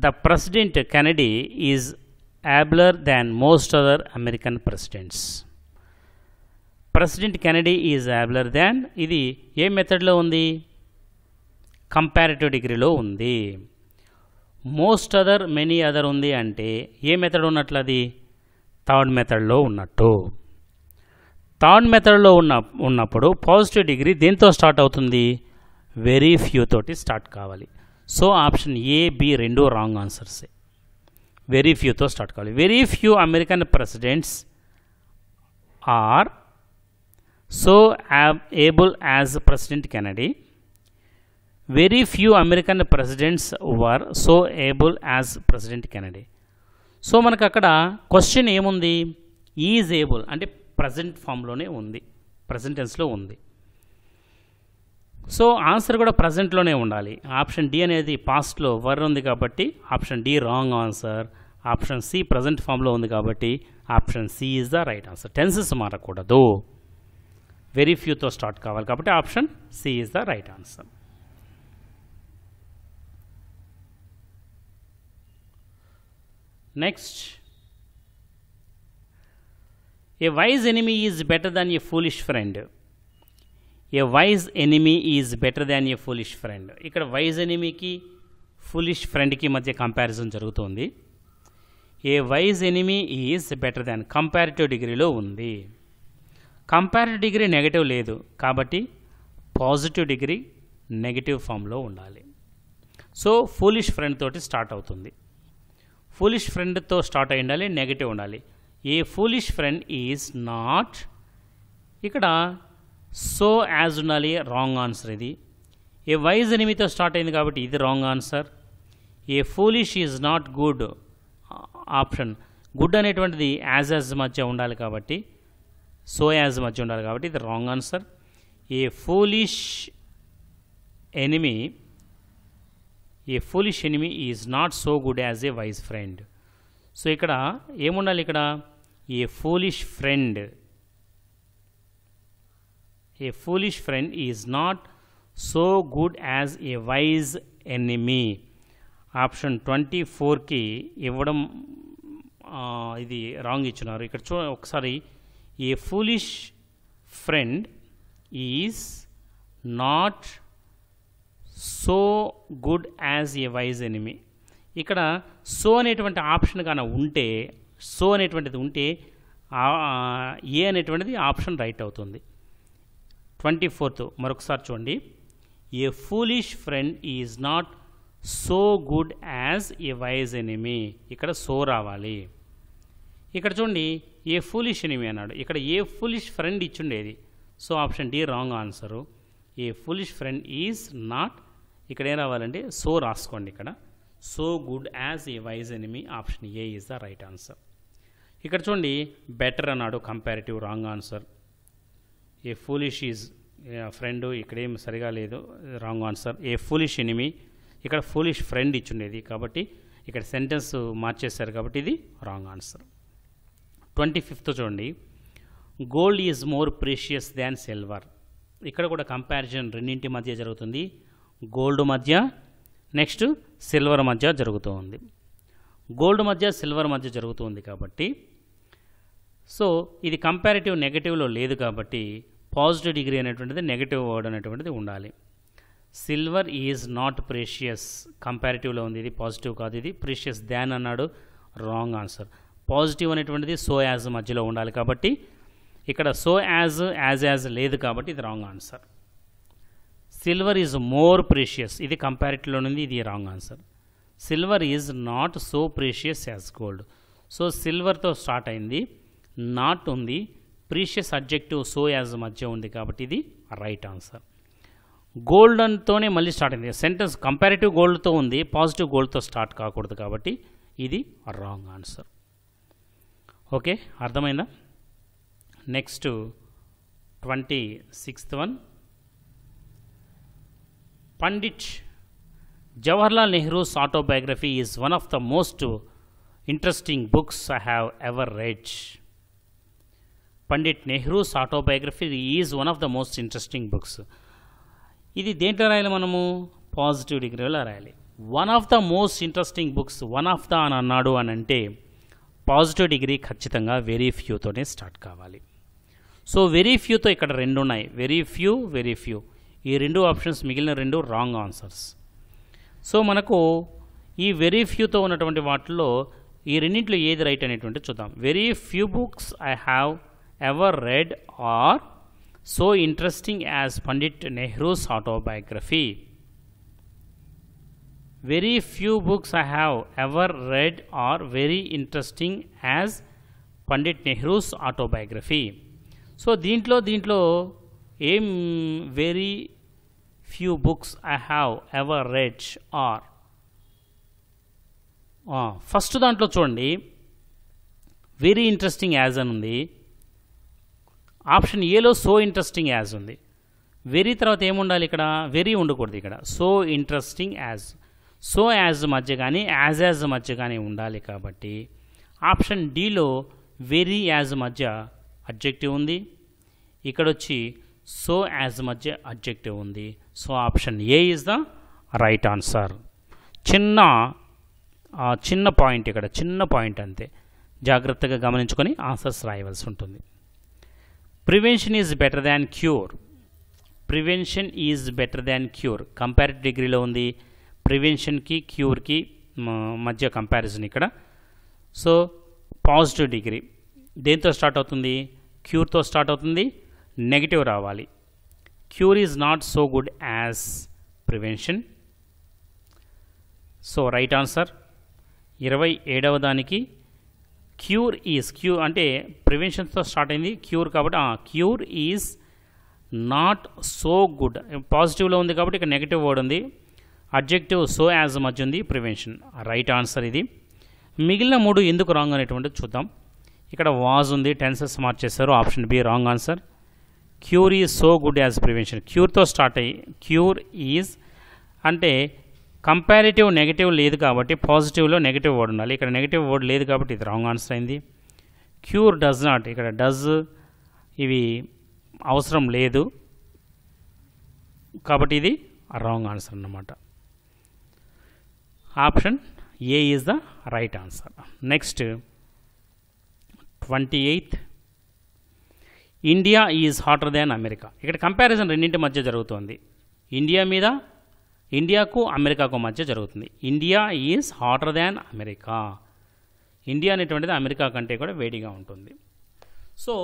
the president Kennedy is abler than most other American presidents president Kennedy is abler than ఇది ఏ మెథడ్లో ఉంది comparative డిగ్రీలో ఉంది మోస్ట్ అదర్ మెనీ అదర్ ఉంది అంటే ఏ మెథడ్ ఉన్నట్లు అది థర్డ్ మెథడ్లో ఉన్నట్టు థర్డ్ మెథడ్లో ఉన్న ఉన్నప్పుడు పాజిటివ్ డిగ్రీ దేంతో స్టార్ట్ అవుతుంది వెరీ ఫ్యూ తోటి స్టార్ట్ కావాలి సో ఆప్షన్ ఏ బి రెండు రాంగ్ ఆన్సర్సే వెరీ ఫ్యూతో స్టార్ట్ కావాలి very few American presidents are so able as president Kennedy very few American presidents were so able as president Kennedy so మనకు అక్కడ question ఏముంది is able అంటే present ఫామ్లోనే ఉంది ప్రజెంటెన్స్లో ఉంది సో ఆన్సర్ కూడా ప్రజెంట్లోనే ఉండాలి ఆప్షన్ డి అనేది పాస్ట్లో వర్ ఉంది కాబట్టి option D wrong answer option C present ఫామ్లో ఉంది కాబట్టి option C is the right answer tenses మారకూడదు వెరీ ఫ్యూతో స్టార్ట్ కావాలి కాబట్టి option C is the right answer next a wise enemy is better than a foolish friend a wise enemy is better than a foolish friend ఇక్కడ wise ఎనిమీకి foolish ఫ్రెండ్కి మధ్య comparison జరుగుతుంది a wise enemy is better than comparative డిగ్రీలో ఉంది comparative degree negative లేదు కాబట్టి positive degree negative ఫామ్లో ఉండాలి సో ఫూలిష్ ఫ్రెండ్ తోటి స్టార్ట్ అవుతుంది ఫూలిష్ ఫ్రెండ్తో స్టార్ట్ అయి ఉండాలి నెగిటివ్ ఉండాలి a foolish friend is not ఇక్కడ సో యాజ్ ఉండాలి రాంగ్ ఆన్సర్ ఇది ఏ వైజ్ ఎనిమితో స్టార్ట్ అయింది కాబట్టి ఇది wrong answer a foolish is not good option good అనేటువంటిది యాజ్ యాజ్ మధ్య ఉండాలి కాబట్టి సో యాజ్ మధ్య ఉండాలి కాబట్టి ఇది wrong answer a foolish enemy a foolish enemy is not so good as a wise friend so ఇక్కడ ఏముండాలి ఇక్కడ a foolish friend a foolish friend is not so good as a wise enemy option twenty ఫోర్కి ఇవ్వడం ఇది wrong ఇచ్చినారు ఇక్కడ చూ ఒకసారి a foolish friend is not so good as a wise enemy ఇక్కడ సో అనేటువంటి ఆప్షన్ కానీ ఉంటే సో అనేటువంటిది ఉంటే ఏ అనేటువంటిది ఆప్షన్ రైట్ అవుతుంది ట్వంటీ ఫోర్త్ మరొకసారి చూడండి a foolish friend is not so good as a wise enemy ఇక్కడ సో రావాలి ఇక్కడ చూడండి ఏ ఫూలిష్ ఎనిమి అన్నాడు ఇక్కడ ఏ ఫూలిష్ ఫ్రెండ్ ఇచ్చుండేది so option D wrong answer a foolish friend is not ఇక్కడ ఏం రావాలండి సో రాసుకోండి ఇక్కడ so good as a wise enemy option A is the right answer ఇక్కడ చూడండి బెటర్ అన్నాడు comparative wrong answer a foolish is friend ఇక్కడేం సరిగా లేదు wrong answer a foolish enemy ఇక్కడ ఫూలిష్ ఫ్రెండ్ ఇచ్చుండేది కాబట్టి ఇక్కడ సెంటెన్స్ మార్చేశారు కాబట్టి ఇది రాంగ్ ఆన్సర్ ట్వంటీ ఫిఫ్త్ చూడండి gold is more precious than silver ఇక్కడ కూడా కంపారిజన్ రెండింటి మధ్య జరుగుతుంది గోల్డ్ మధ్య నెక్స్ట్ సిల్వర్ మధ్య జరుగుతూ ఉంది గోల్డ్ మధ్య సిల్వర్ మధ్య జరుగుతుంది కాబట్టి సో ఇది కంపారిటివ్ నెగటివ్లో లేదు కాబట్టి పాజిటివ్ డిగ్రీ అనేటువంటిది నెగటివ్ వర్డ్ అనేటువంటిది ఉండాలి సిల్వర్ ఈజ్ నాట్ ప్రేషియస్ కంపారిటివ్లో ఉంది ఇది పాజిటివ్ కాదు ఇది ప్రేషియస్ దాన్ అన్నాడు రాంగ్ ఆన్సర్ పాజిటివ్ అనేటువంటిది సో యాజ్ మధ్యలో ఉండాలి కాబట్టి ఇక్కడ సో యాజ్ యాజ్ యాజ్ లేదు కాబట్టి ఇది wrong answer silver is more precious ఇది కంపారిటివ్లో ఉంది ఇది wrong answer silver is not so precious as gold so సిల్వర్తో స్టార్ట్ అయింది నాట్ ఉంది ప్రీషియస్ అబ్జెక్టివ్ సో యాజ్ మధ్య ఉంది కాబట్టి ఇది రైట్ ఆన్సర్ గోల్డ్ అంతోనే మళ్ళీ స్టార్ట్ అయింది సెంటెన్స్ కంపారిటివ్ గోల్డ్తో ఉంది పాజిటివ్ గోల్డ్తో స్టార్ట్ కాకూడదు కాబట్టి ఇది రాంగ్ ఆన్సర్ ఓకే అర్థమైందా next twenty sixth one Pandit Jawaharlal Nehru's autobiography is one of the most interesting books I have ever read Pandit Nehru's autobiography is one of the most interesting books ఇది దేంట్లో రాయాలి మనము positive డిగ్రీలో రాయాలి one of the most interesting books one of the అని అన్నాడు అని అంటే పాజిటివ్ డిగ్రీ ఖచ్చితంగా వెరీ ఫ్యూతోనే స్టార్ట్ కావాలి సో వెరీ ఫ్యూతో ఇక్కడ రెండు ఉన్నాయి వెరీ ఫ్యూ వెరీ ఫ్యూ ఈ రెండు ఆప్షన్స్ మిగిలిన రెండు రాంగ్ ఆన్సర్స్ సో మనకు ఈ వెరీ ఫ్యూతో ఉన్నటువంటి వాటిల్లో ఈ రెండింటిలో ఏది రైట్ అనేటువంటి చూద్దాం very few books I have ever read are so interesting as Pandit Nehru's autobiography very few books I have ever read are very interesting as Pandit Nehru's autobiography so దీంట్లో దీంట్లో ఏం very few books I have ever read are first దాంట్లో చూడండి very interesting as అని ఉంది option ఏలో so interesting as ఉంది very తర్వాత ఏముండాలి ఇక్కడ వెరీ ఉండకూడదు ఇక్కడ so interesting as so as మధ్య కానీ యాజ్ యాజ్ మధ్య కానీ ఉండాలి కాబట్టి ఆప్షన్ డిలో వెరీ యాజ్ మధ్య అబ్జెక్టివ్ ఉంది ఇక్కడ వచ్చి సో యాజ్ మధ్య అబ్జెక్టివ్ ఉంది so option A is the right answer చిన్న చిన్న పాయింట్ ఇక్కడ చిన్న పాయింట్ అంతే జాగ్రత్తగా గమనించుకొని ఆన్సర్స్ రాయవలసి ఉంటుంది prevention is better than cure prevention is better than cure comparative డిగ్రీలో ఉంది ప్రివెన్షన్కి క్యూర్కి మధ్య కంపారిజన్ ఇక్కడ సో పాజిటివ్ డిగ్రీ దేంతో స్టార్ట్ అవుతుంది క్యూర్తో స్టార్ట్ అవుతుంది నెగిటివ్ రావాలి cure is not so good as prevention so right answer ఇరవై ఏడవ దానికి క్యూర్ ఈజ్ క్యూర్ అంటే ప్రివెన్షన్తో స్టార్ట్ అయింది క్యూర్ కాబట్టి cure is not so good పాజిటివ్లో ఉంది కాబట్టి ఇక నెగిటివ్ వర్డ్ ఉంది అబ్జెక్టివ్ సో యాజ్ మధ్య ఉంది ప్రివెన్షన్ రైట్ ఆన్సర్ ఇది మిగిలిన మూడు ఎందుకు రాంగ్ అనేటువంటిది చూద్దాం ఇక్కడ వాజ్ ఉంది టెన్సెస్ మార్చేశారు option B wrong answer cure is so good as prevention క్యూర్తో స్టార్ట్ అయ్యి క్యూర్ ఈజ్ అంటే కంపారిటివ్ నెగిటివ్ లేదు కాబట్టి పాజిటివ్లో నెగిటివ్ వర్డ్ ఉండాలి ఇక్కడ నెగిటివ్ వర్డ్ లేదు కాబట్టి ఇది రాంగ్ ఆన్సర్ అయింది క్యూర్ డస్ నాట్ ఇక్కడ డజ్ ఇవి అవసరం లేదు కాబట్టి ఇది రాంగ్ ఆన్సర్ అన్నమాట option A is the right answer next twenty eighth India is hotter than America ఇక్కడ కంపారిజన్ రెండింటి మధ్య జరుగుతుంది ఇండియా మీద ఇండియాకు అమెరికాకు మధ్య జరుగుతుంది India is hotter than America India అనేటువంటిది అమెరికా కంటే కూడా వేడిగా ఉంటుంది సో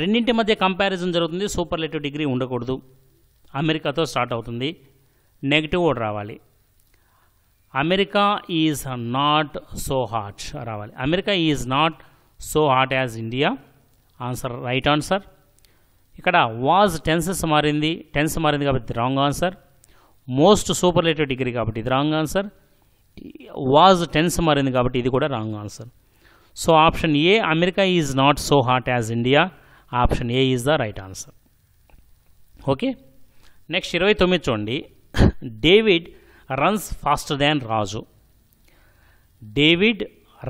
రెండింటి మధ్య కంపారిజన్ జరుగుతుంది సూపర్ లెటివ్ డిగ్రీ ఉండకూడదు అమెరికాతో స్టార్ట్ అవుతుంది నెగిటివ్ కూడా రావాలి America is not so hot రావాలి America is not so hot as India answer right answer ఇక్కడ వాజ్ టెన్సెస్ మారింది టెన్స్ మారింది కాబట్టి wrong answer most superlative degree కాబట్టి ఇది రాంగ్ ఆన్సర్ వాజ్ టెన్స్ మారింది కాబట్టి ఇది కూడా wrong answer so option A America is not so hot as India option A is the right answer okay next ఇరవై తొమ్మిది చూడండి David runs faster than Raju David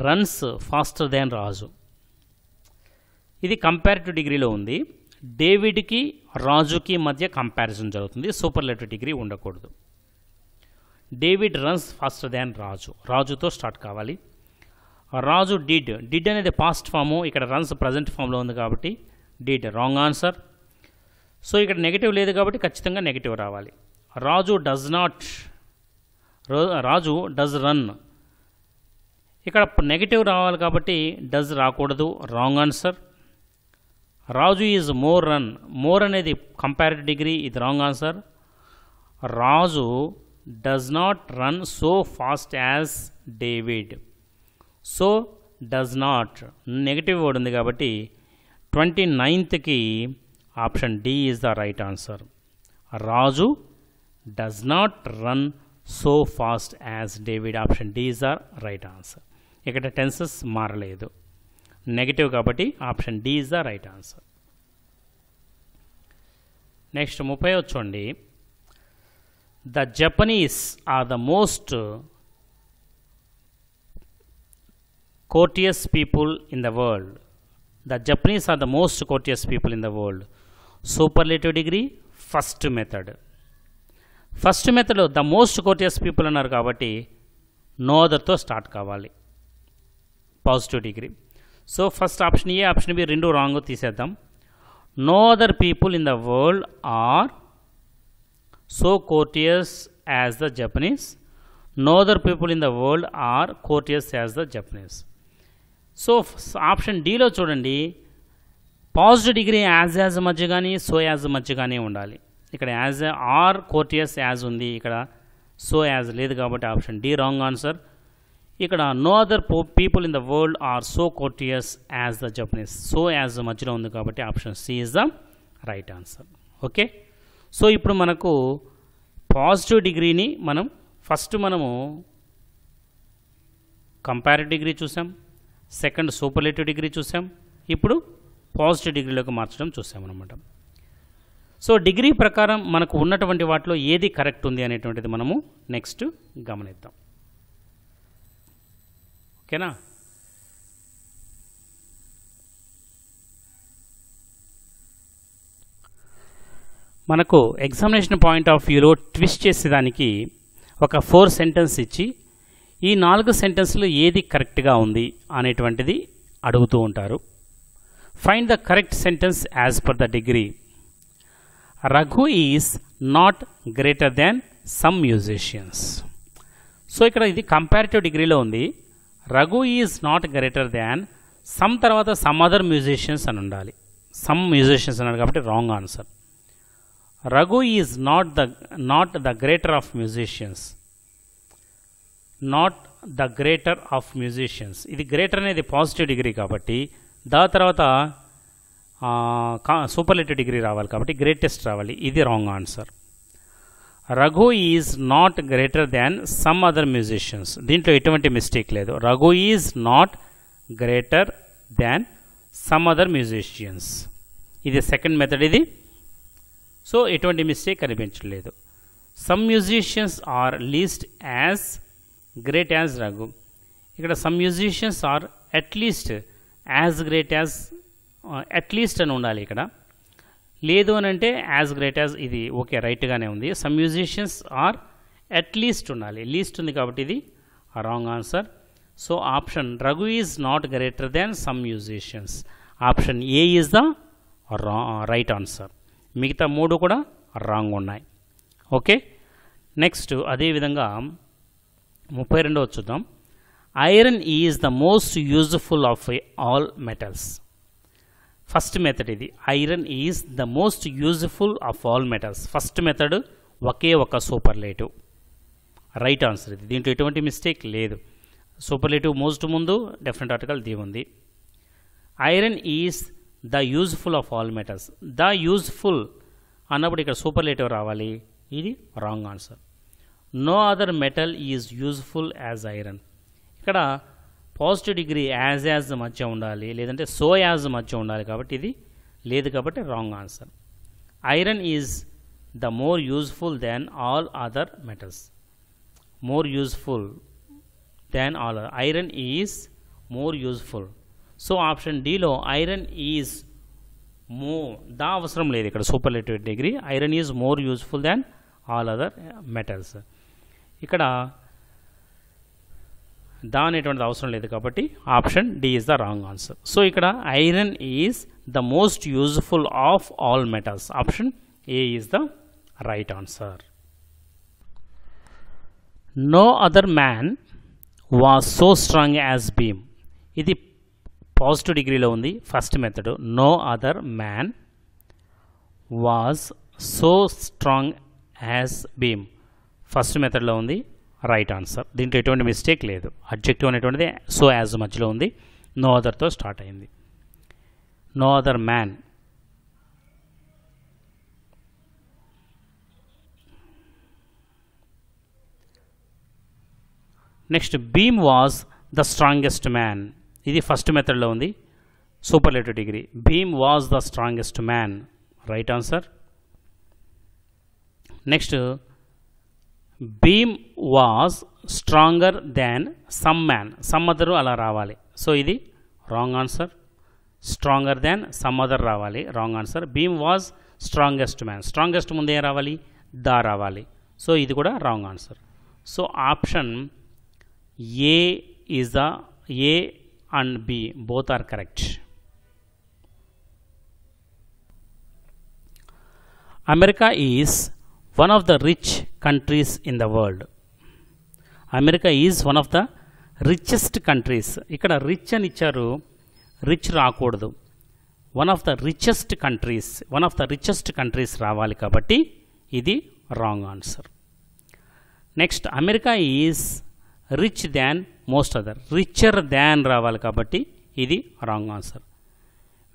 runs faster than Raju ఇది comparative డిగ్రీలో ఉంది డేవిడ్కి రాజుకి మధ్య కంపారిజన్ జరుగుతుంది సూపర్లెటివ్ డిగ్రీ ఉండకూడదు David runs faster than Raju రాజుతో స్టార్ట్ కావాలి రాజు డిడ్ డిడ్ అనేది పాస్ట్ ఫాము ఇక్కడ రన్స్ ప్రజెంట్ ఫామ్లో ఉంది కాబట్టి డిడ్ రాంగ్ ఆన్సర్ సో ఇక్కడ నెగిటివ్ లేదు కాబట్టి ఖచ్చితంగా నెగిటివ్ రావాలి Raju does not Raju does run ఇక్కడ నెగిటివ్ రావాలి కాబట్టి డజ్ రాకూడదు wrong answer Raju is more run more అనేది కంపారిటివ్ డిగ్రీ ఇది wrong answer Raju does not run so fast as David so does not negative word ఉంది కాబట్టి ట్వంటీ నైన్త్కి option D is the right answer Raju does not run so fast as David option D is the right answer ఇక్కడ tenses మారలేదు negative కాబట్టి option D is the right answer next ముప్పై వచ్చండి the Japanese are the most courteous people in the world the Japanese are the most courteous people in the world superlative degree first method first method the most courteous people అన్నారు కాబట్టి no అదర్తో start కావాలి positive degree so first option A option B రెండు wrong తీసేద్దాం no other people in the world are so courteous as the Japanese no other people in the world are courteous as the Japanese so option డీలో చూడండి positive degree as as మధ్య కానీ so as మధ్య కానీ ఉండాలి ఇక్కడ as are courteous as ఉంది ఇక్కడ సో యాజ్ లేదు కాబట్టి ఆప్షన్ డి రాంగ్ ఆన్సర్ ఇక్కడ no other people in the world are so courteous as the Japanese so as మధ్యలో ఉంది కాబట్టి option C is the right answer okay so ఇప్పుడు మనకు పాజిటివ్ డిగ్రీని మనం ఫస్ట్ మనము కంపారిటివ్ డిగ్రీ చూసాం సెకండ్ సూపర్లేటివ్ డిగ్రీ చూసాం ఇప్పుడు పాజిటివ్ డిగ్రీలోకి మార్చడం చూసామన్నమాట సో డిగ్రీ ప్రకారం మనకు ఉన్నటువంటి వాటిలో ఏది కరెక్ట్ ఉంది అనేటువంటిది మనము నెక్స్ట్ గమనిద్దాం ఓకేనా మనకు ఎగ్జామినేషన్ పాయింట్ ఆఫ్ వ్యూలో ట్విస్ట్ చేసేదానికి ఒక ఫోర్ సెంటెన్స్ ఇచ్చి ఈ నాలుగు సెంటెన్స్లు ఏది కరెక్ట్గా ఉంది అనేటువంటిది అడుగుతూ ఉంటారు find the correct sentence as per the degree Raghu is not greater than some musicians so ఇక్కడ ఇది కంపారిటివ్ డిగ్రీలో ఉంది Raghu is not greater than some తర్వాత సమ్ అదర్ మ్యూజిషియన్స్ అని ఉండాలి సమ్ మ్యూజిషియన్స్ అన్నాడు కాబట్టి wrong answer Raghu is not the not the greater of musicians not the greater of musicians ఇది గ్రేటర్ అనేది పాజిటివ్ డిగ్రీ కాబట్టి దా తర్వాత సూపర్లెటివ్ డిగ్రీ రావాలి కాబట్టి గ్రేటెస్ట్ రావాలి ఇది wrong answer Raghu is not greater than some other musicians దీంట్లో ఎటువంటి మిస్టేక్ లేదు Raghu is not greater than some other musicians ఇది సెకండ్ మెథడ్ ఇది సో ఎటువంటి మిస్టేక్ కనిపించలేదు some musicians are least as great as Raghu ఇక్కడ some musicians are at least as great as at least అని ఉండాలి ఇక్కడ లేదు అని అంటే యాజ్ గ్రేట్ యాజ్ ఇది ఓకే రైట్గానే ఉంది సమ్ మ్యూజిషియన్స్ ఆర్ అట్లీస్ట్ ఉండాలి లీస్ట్ ఉంది కాబట్టి ఇది wrong answer so option Raghu is not greater than some musicians option A is the రా రైట్ ఆన్సర్ మిగతా మూడు కూడా రాంగ్ ఉన్నాయి ఓకే నెక్స్ట్ అదేవిధంగా ముప్పై రెండవ చూద్దాం iron is the most useful of all metals first method ఇది iron is the most useful of all metals first method ఒకే ఒక సూపర్లేటివ్ రైట్ ఆన్సర్ ఇది దీంట్లో ఎటువంటి మిస్టేక్ లేదు సూపర్లేటివ్ మోస్ట్ ముందు డెఫినెట్ ఆర్టికల్ ది ఉంది iron is the useful of all metals the useful అన్నప్పుడు ఇక్కడ సూపర్లేటివ్ రావాలి ఇది wrong answer no other metal is useful as iron ఇక్కడ పాజిటివ్ డిగ్రీ యాజ్ యాజ్ మధ్య ఉండాలి లేదంటే సో యాజ్ మధ్య ఉండాలి కాబట్టి ఇది లేదు కాబట్టి wrong answer iron is the more useful than all other metals more useful than all iron is more useful so option డిలో ఐరన్ ఈజ్ మో దా అవసరం లేదు ఇక్కడ superlative degree iron is more useful than all other metals ఇక్కడ the అనేటువంటిది అవసరం లేదు కాబట్టి option D is the wrong answer so ఇక్కడ iron is the most useful of all metals option A is the right answer no other man was so strong as Bhim ఇది positive డిగ్రీలో ఉంది first method no other man was so strong as Bhim first మెథడ్లో ఉంది right answer దీంట్లో ఎటువంటి mistake లేదు objective అనేటువంటిది so as మధ్యలో ఉంది నో అదర్తో స్టార్ట్ అయింది no other man next Bhim was the strongest man ఇది ఫస్ట్ మెథడ్లో ఉంది superlative degree Bhim was the strongest man right answer next Bhim was stronger than some man some other అలా రావాలి సో ఇది wrong answer stronger than some other రావాలి wrong answer Bhim was strongest man strongest ముందే రావాలి the రావాలి so ఇది కూడా wrong answer so option A is the A and B both are correct America is one of the rich countries in the world. America is one of the richest countries. Ikkada rich and icharu, rich raakodudu. One of the richest countries, one of the richest countries raavalika. Butti, idhi wrong answer. Next, America is rich than most other. Richer than raavalika. Butti, idhi wrong answer.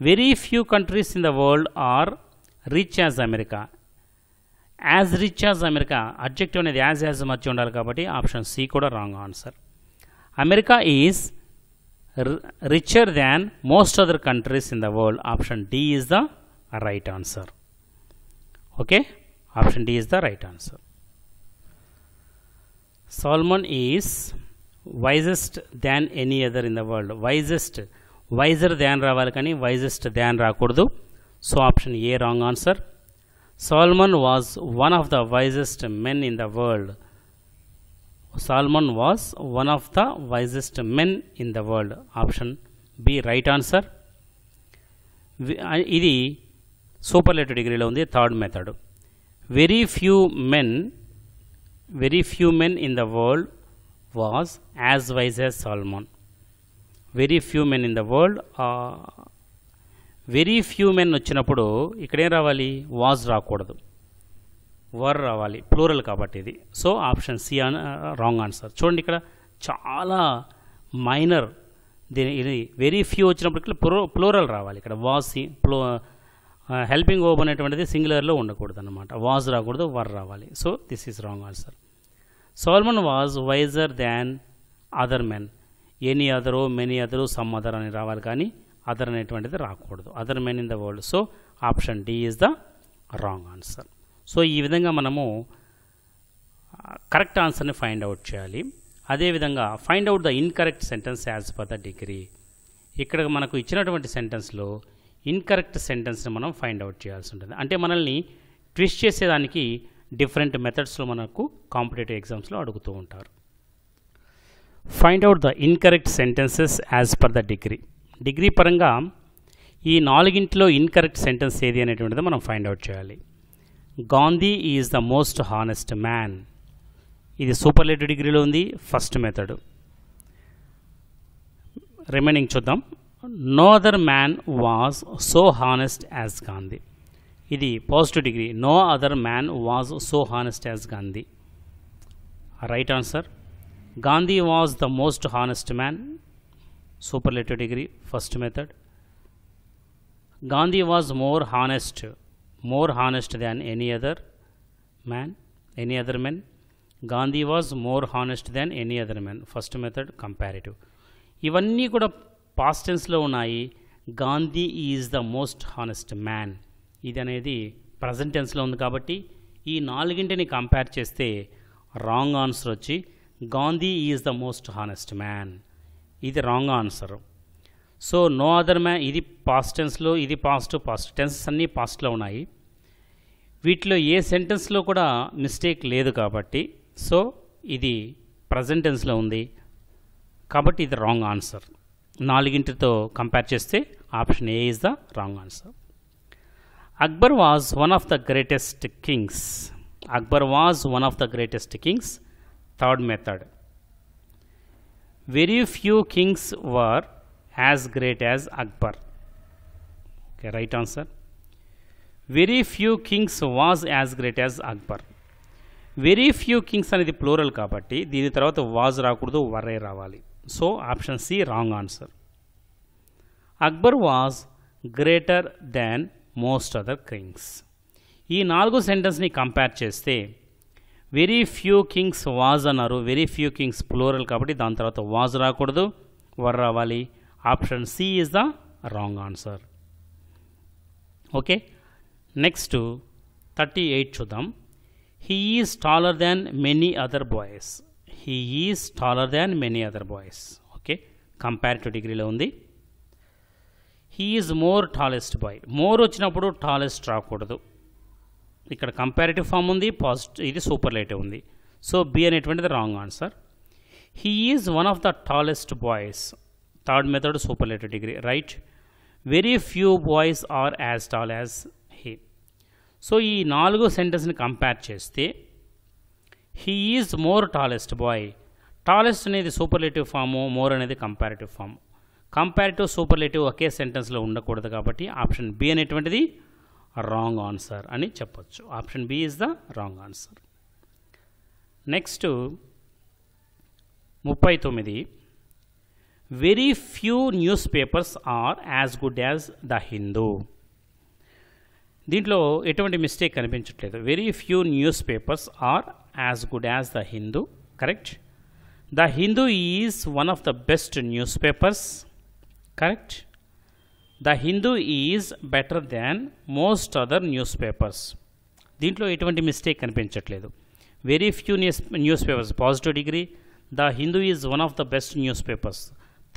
Very few countries in the world are rich as America. As rich as America objective అనేది as as మధ్య ఉండాలి కాబట్టి option C కూడా wrong answer America is richer than most other countries in the world option D is the right answer okay option D is the right answer Solomon is wisest than any other in the world wisest wiser than రావాలి కానీ wisest than రాకూడదు so option A wrong answer Solomon was one of the wisest men in the world. Solomon was one of the wisest men in the world. Option B, right answer. This is superlative degree on the third method. Very few men, very few men in the world was as wise as Solomon. Very few men in the world are. Very few men వచ్చినప్పుడు ఇక్కడేం రావాలి was రాకూడదు were రావాలి plural కాబట్టి ఇది so option C wrong answer చూడండి ఇక్కడ చాలా మైనర్ దీని ఇది వెరీ ఫ్యూ వచ్చినప్పుడు ఇక్కడ ప్లూ ప్లూరల్ రావాలి ఇక్కడ వాజ్ ప్లో హెల్పింగ్ ఓబ్ అనేటువంటిది సింగులర్లో ఉండకూడదు అనమాట వాజ్ రాకూడదు వర్ రావాలి so this is wrong answer Solomon was wiser than other men any other many other some other అని రావాలి కానీ అదర్ అనేటువంటిది రాకూడదు other men in the world so option D is the wrong answer so ఈ విధంగా మనము correct ఆన్సర్ని find out చేయాలి అదేవిధంగా find out the incorrect sentence as per the degree ఇక్కడ మనకు ఇచ్చినటువంటి సెంటెన్స్లో ఇన్కరెక్ట్ సెంటెన్స్ని మనం ఫైండ్ అవుట్ చేయాల్సి ఉంటుంది అంటే మనల్ని ట్విస్ట్ చేసేదానికి డిఫరెంట్ మెథడ్స్లో మనకు కాంపిటేటివ్ ఎగ్జామ్స్లో అడుగుతూ ఉంటారు find out the incorrect sentences as per the degree degree పరంగా ఈ నాలుగింటిలో ఇన్కరెక్ట్ సెంటెన్స్ ఏది అనేటువంటిది మనం ఫైండ్ అవుట్ చేయాలి Gandhi is the most honest man ఇది సూపర్ లెట్ డిగ్రీలో ఉంది ఫస్ట్ మెథడ్ రిమైనింగ్ చూద్దాం no other man was so honest as Gandhi ఇది positive degree no other man was so honest as Gandhi right answer Gandhi was the most honest man superlative degree first method Gandhi was more honest more honest than any other man any other men Gandhi was more honest then any other men first method comparative ఇవన్నీ కూడా పాస్టెన్స్లో ఉన్నాయి Gandhi is the most honest man ఇది అనేది present టెన్స్లో ఉంది కాబట్టి ఈ నాలుగింటిని కంపేర్ చేస్తే రాంగ్ ఆన్సర్ వచ్చి Gandhi is the most honest man ఇది wrong answer so no other man ఇది పాస్ట్ టెన్స్లో ఇది పాస్ట్ పాస్ట్ టెన్సెస్ అన్నీ పాస్ట్లో ఉన్నాయి వీటిలో ఏ సెంటెన్స్లో కూడా మిస్టేక్ లేదు కాబట్టి సో ఇది ప్రజెంట్ టెన్స్లో ఉంది కాబట్టి ఇది రాంగ్ ఆన్సర్ నాలుగింటితో కంపేర్ చేస్తే option A is the wrong answer Akbar was one of the greatest kings Akbar was one of the greatest kings third method very few kings were as great as Akbar okay right answer very few kings was as great as Akbar very few kings అనేది plural కాబట్టి దీని తర్వాత was రాకూడదు were రావాలి so option C wrong answer Akbar was greater than most other kings ఈ నాలుగు సెంటెన్స్ని compare చేస్తే వెరీ ఫ్యూ కింగ్స్ వాజ్ అన్నారు వెరీ ఫ్యూ కింగ్స్ ప్లోరల్ కాబట్టి దాని తర్వాత వాజ్ రాకూడదు వర్ రావాలి option C is the wrong answer okay next thirty eight చూద్దాం he is taller than many other boys he is taller than many other boys okay comparative డిగ్రీలో ఉంది he is more tallest boy more వచ్చినప్పుడు tallest రాకూడదు ఇక్కడ comparative form ఉంది positive ఇది super superlative ఉంది so B అనేటువంటిది wrong answer he is one of the tallest boys third method superlative degree right very few boys are as tall as he so ఈ నాలుగు సెంటెన్స్ని compare చేస్తే he is more tallest boy tallest అనేది superlative form more అనేది comparative form comparative superlative ఒకే సెంటెన్స్లో ఉండకూడదు కాబట్టి ఆప్షన్ బి అనేటువంటిది రాంగ్ ఆన్సర్ అని చెప్పొచ్చు option B is the wrong answer next ముప్పై తొమ్మిది very few news papers are as good as the Hindu దీంట్లో ఎటువంటి మిస్టేక్ కనిపించట్లేదు very few news papers are as good as the Hindu correct the Hindu is one of the best news papers correct the Hindu is better than most other news papers దీంట్లో ఎటువంటి mistake కనిపించట్లేదు very few news news papers positive degree the Hindu is one of the best news papers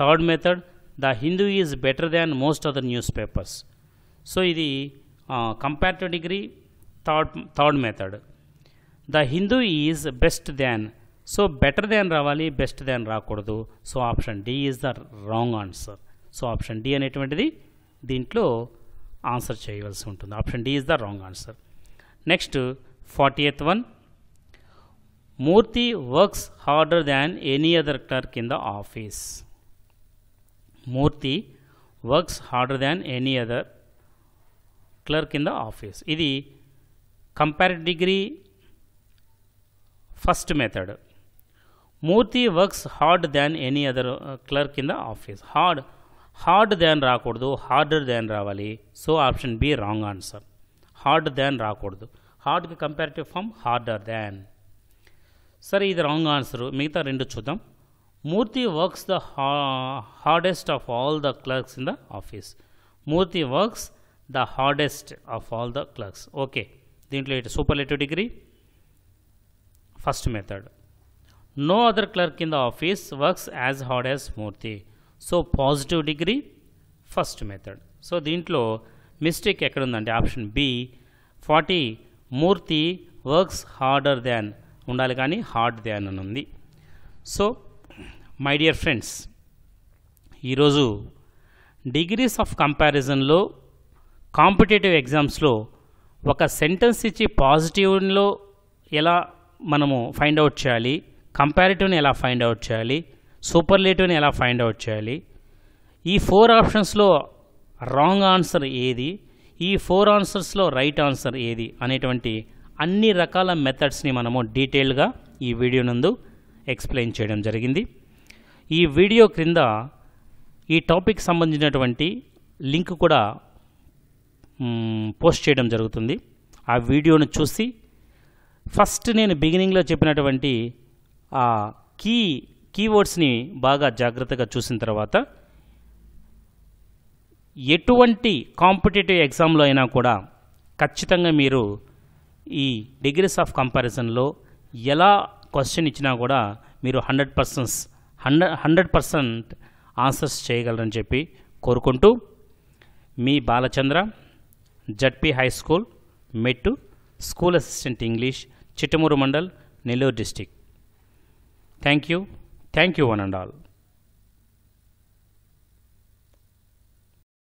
third method the Hindu is better than most other news papers so ఇది comparative degree third third method the Hindu is best than so better than రావాలి best than రాకూడదు so option D is the wrong answer so option D అనేటువంటిది దీంట్లో answer చేయవలసి ఉంటుంది option D is the wrong answer next forty eighth one Murthy works harder than any other clerk in the office Murthy works harder than any other clerk in the office ఇది compare degree first method Murthy works hard than any other clerk in the office hard hard than రాకూడదు harder than రావాలి so option B wrong answer hard than రాకూడదు హార్డ్కి comparative form harder than సరే ఇది wrong answer మిగతా రెండు చూద్దాం Murthy works the hardest of all the clerks in the office Murthy works the hardest of all the clerks okay దీంట్లో ఇటు లెటివ్ degree first method no other clerk in the office works as hard as Murthy so positive degree first method so దీంట్లో mistake ఎక్కడ ఉందంటే option B forty Murthy works harder than ఉండాలి కానీ hard than అని ఉంది సో మై డియర్ ఫ్రెండ్స్ ఈరోజు degrees of కంపారిజన్లో competitive ఎగ్జామ్స్లో ఒక సెంటెన్స్ ఇచ్చి పాజిటివ్లో ఎలా మనము ఫైండ్ అవుట్ చేయాలి కంపారిటివ్ని ఎలా ఫైండ్ అవుట్ చేయాలి సూపర్లేటివ్ని ఎలా ఫైండ్ అవుట్ చేయాలి ఈ ఫోర్ ఆప్షన్స్లో రాంగ్ ఆన్సర్ ఏది ఈ ఫోర్ ఆన్సర్స్లో రైట్ ఆన్సర్ ఏది అనేటువంటి అన్ని రకాల మెథడ్స్ని మనము డీటెయిల్గా ఈ వీడియో నందు ఎక్స్ప్లెయిన్ చేయడం జరిగింది ఈ వీడియో క్రింద ఈ టాపిక్ సంబంధించినటువంటి లింక్ కూడా పోస్ట్ చేయడం జరుగుతుంది ఆ వీడియోను చూసి ఫస్ట్ నేను బిగినింగ్లో చెప్పినటువంటి ఆ కీ కీవర్డ్స్ని బాగా జాగ్రత్తగా చూసిన తర్వాత ఎటువంటి కాంపిటేటివ్ ఎగ్జామ్లో అయినా కూడా ఖచ్చితంగా మీరు ఈ డిగ్రీస్ ఆఫ్ కంపారిజన్లో ఎలా క్వశ్చన్ ఇచ్చినా కూడా మీరు hundred percents hundred hundred percent answers చేయగలరని చెప్పి కోరుకుంటూ మీ Balachandra ZP high school Mettu school assistant English Chittamuru mandal Nellore district thank you Thank you one and all.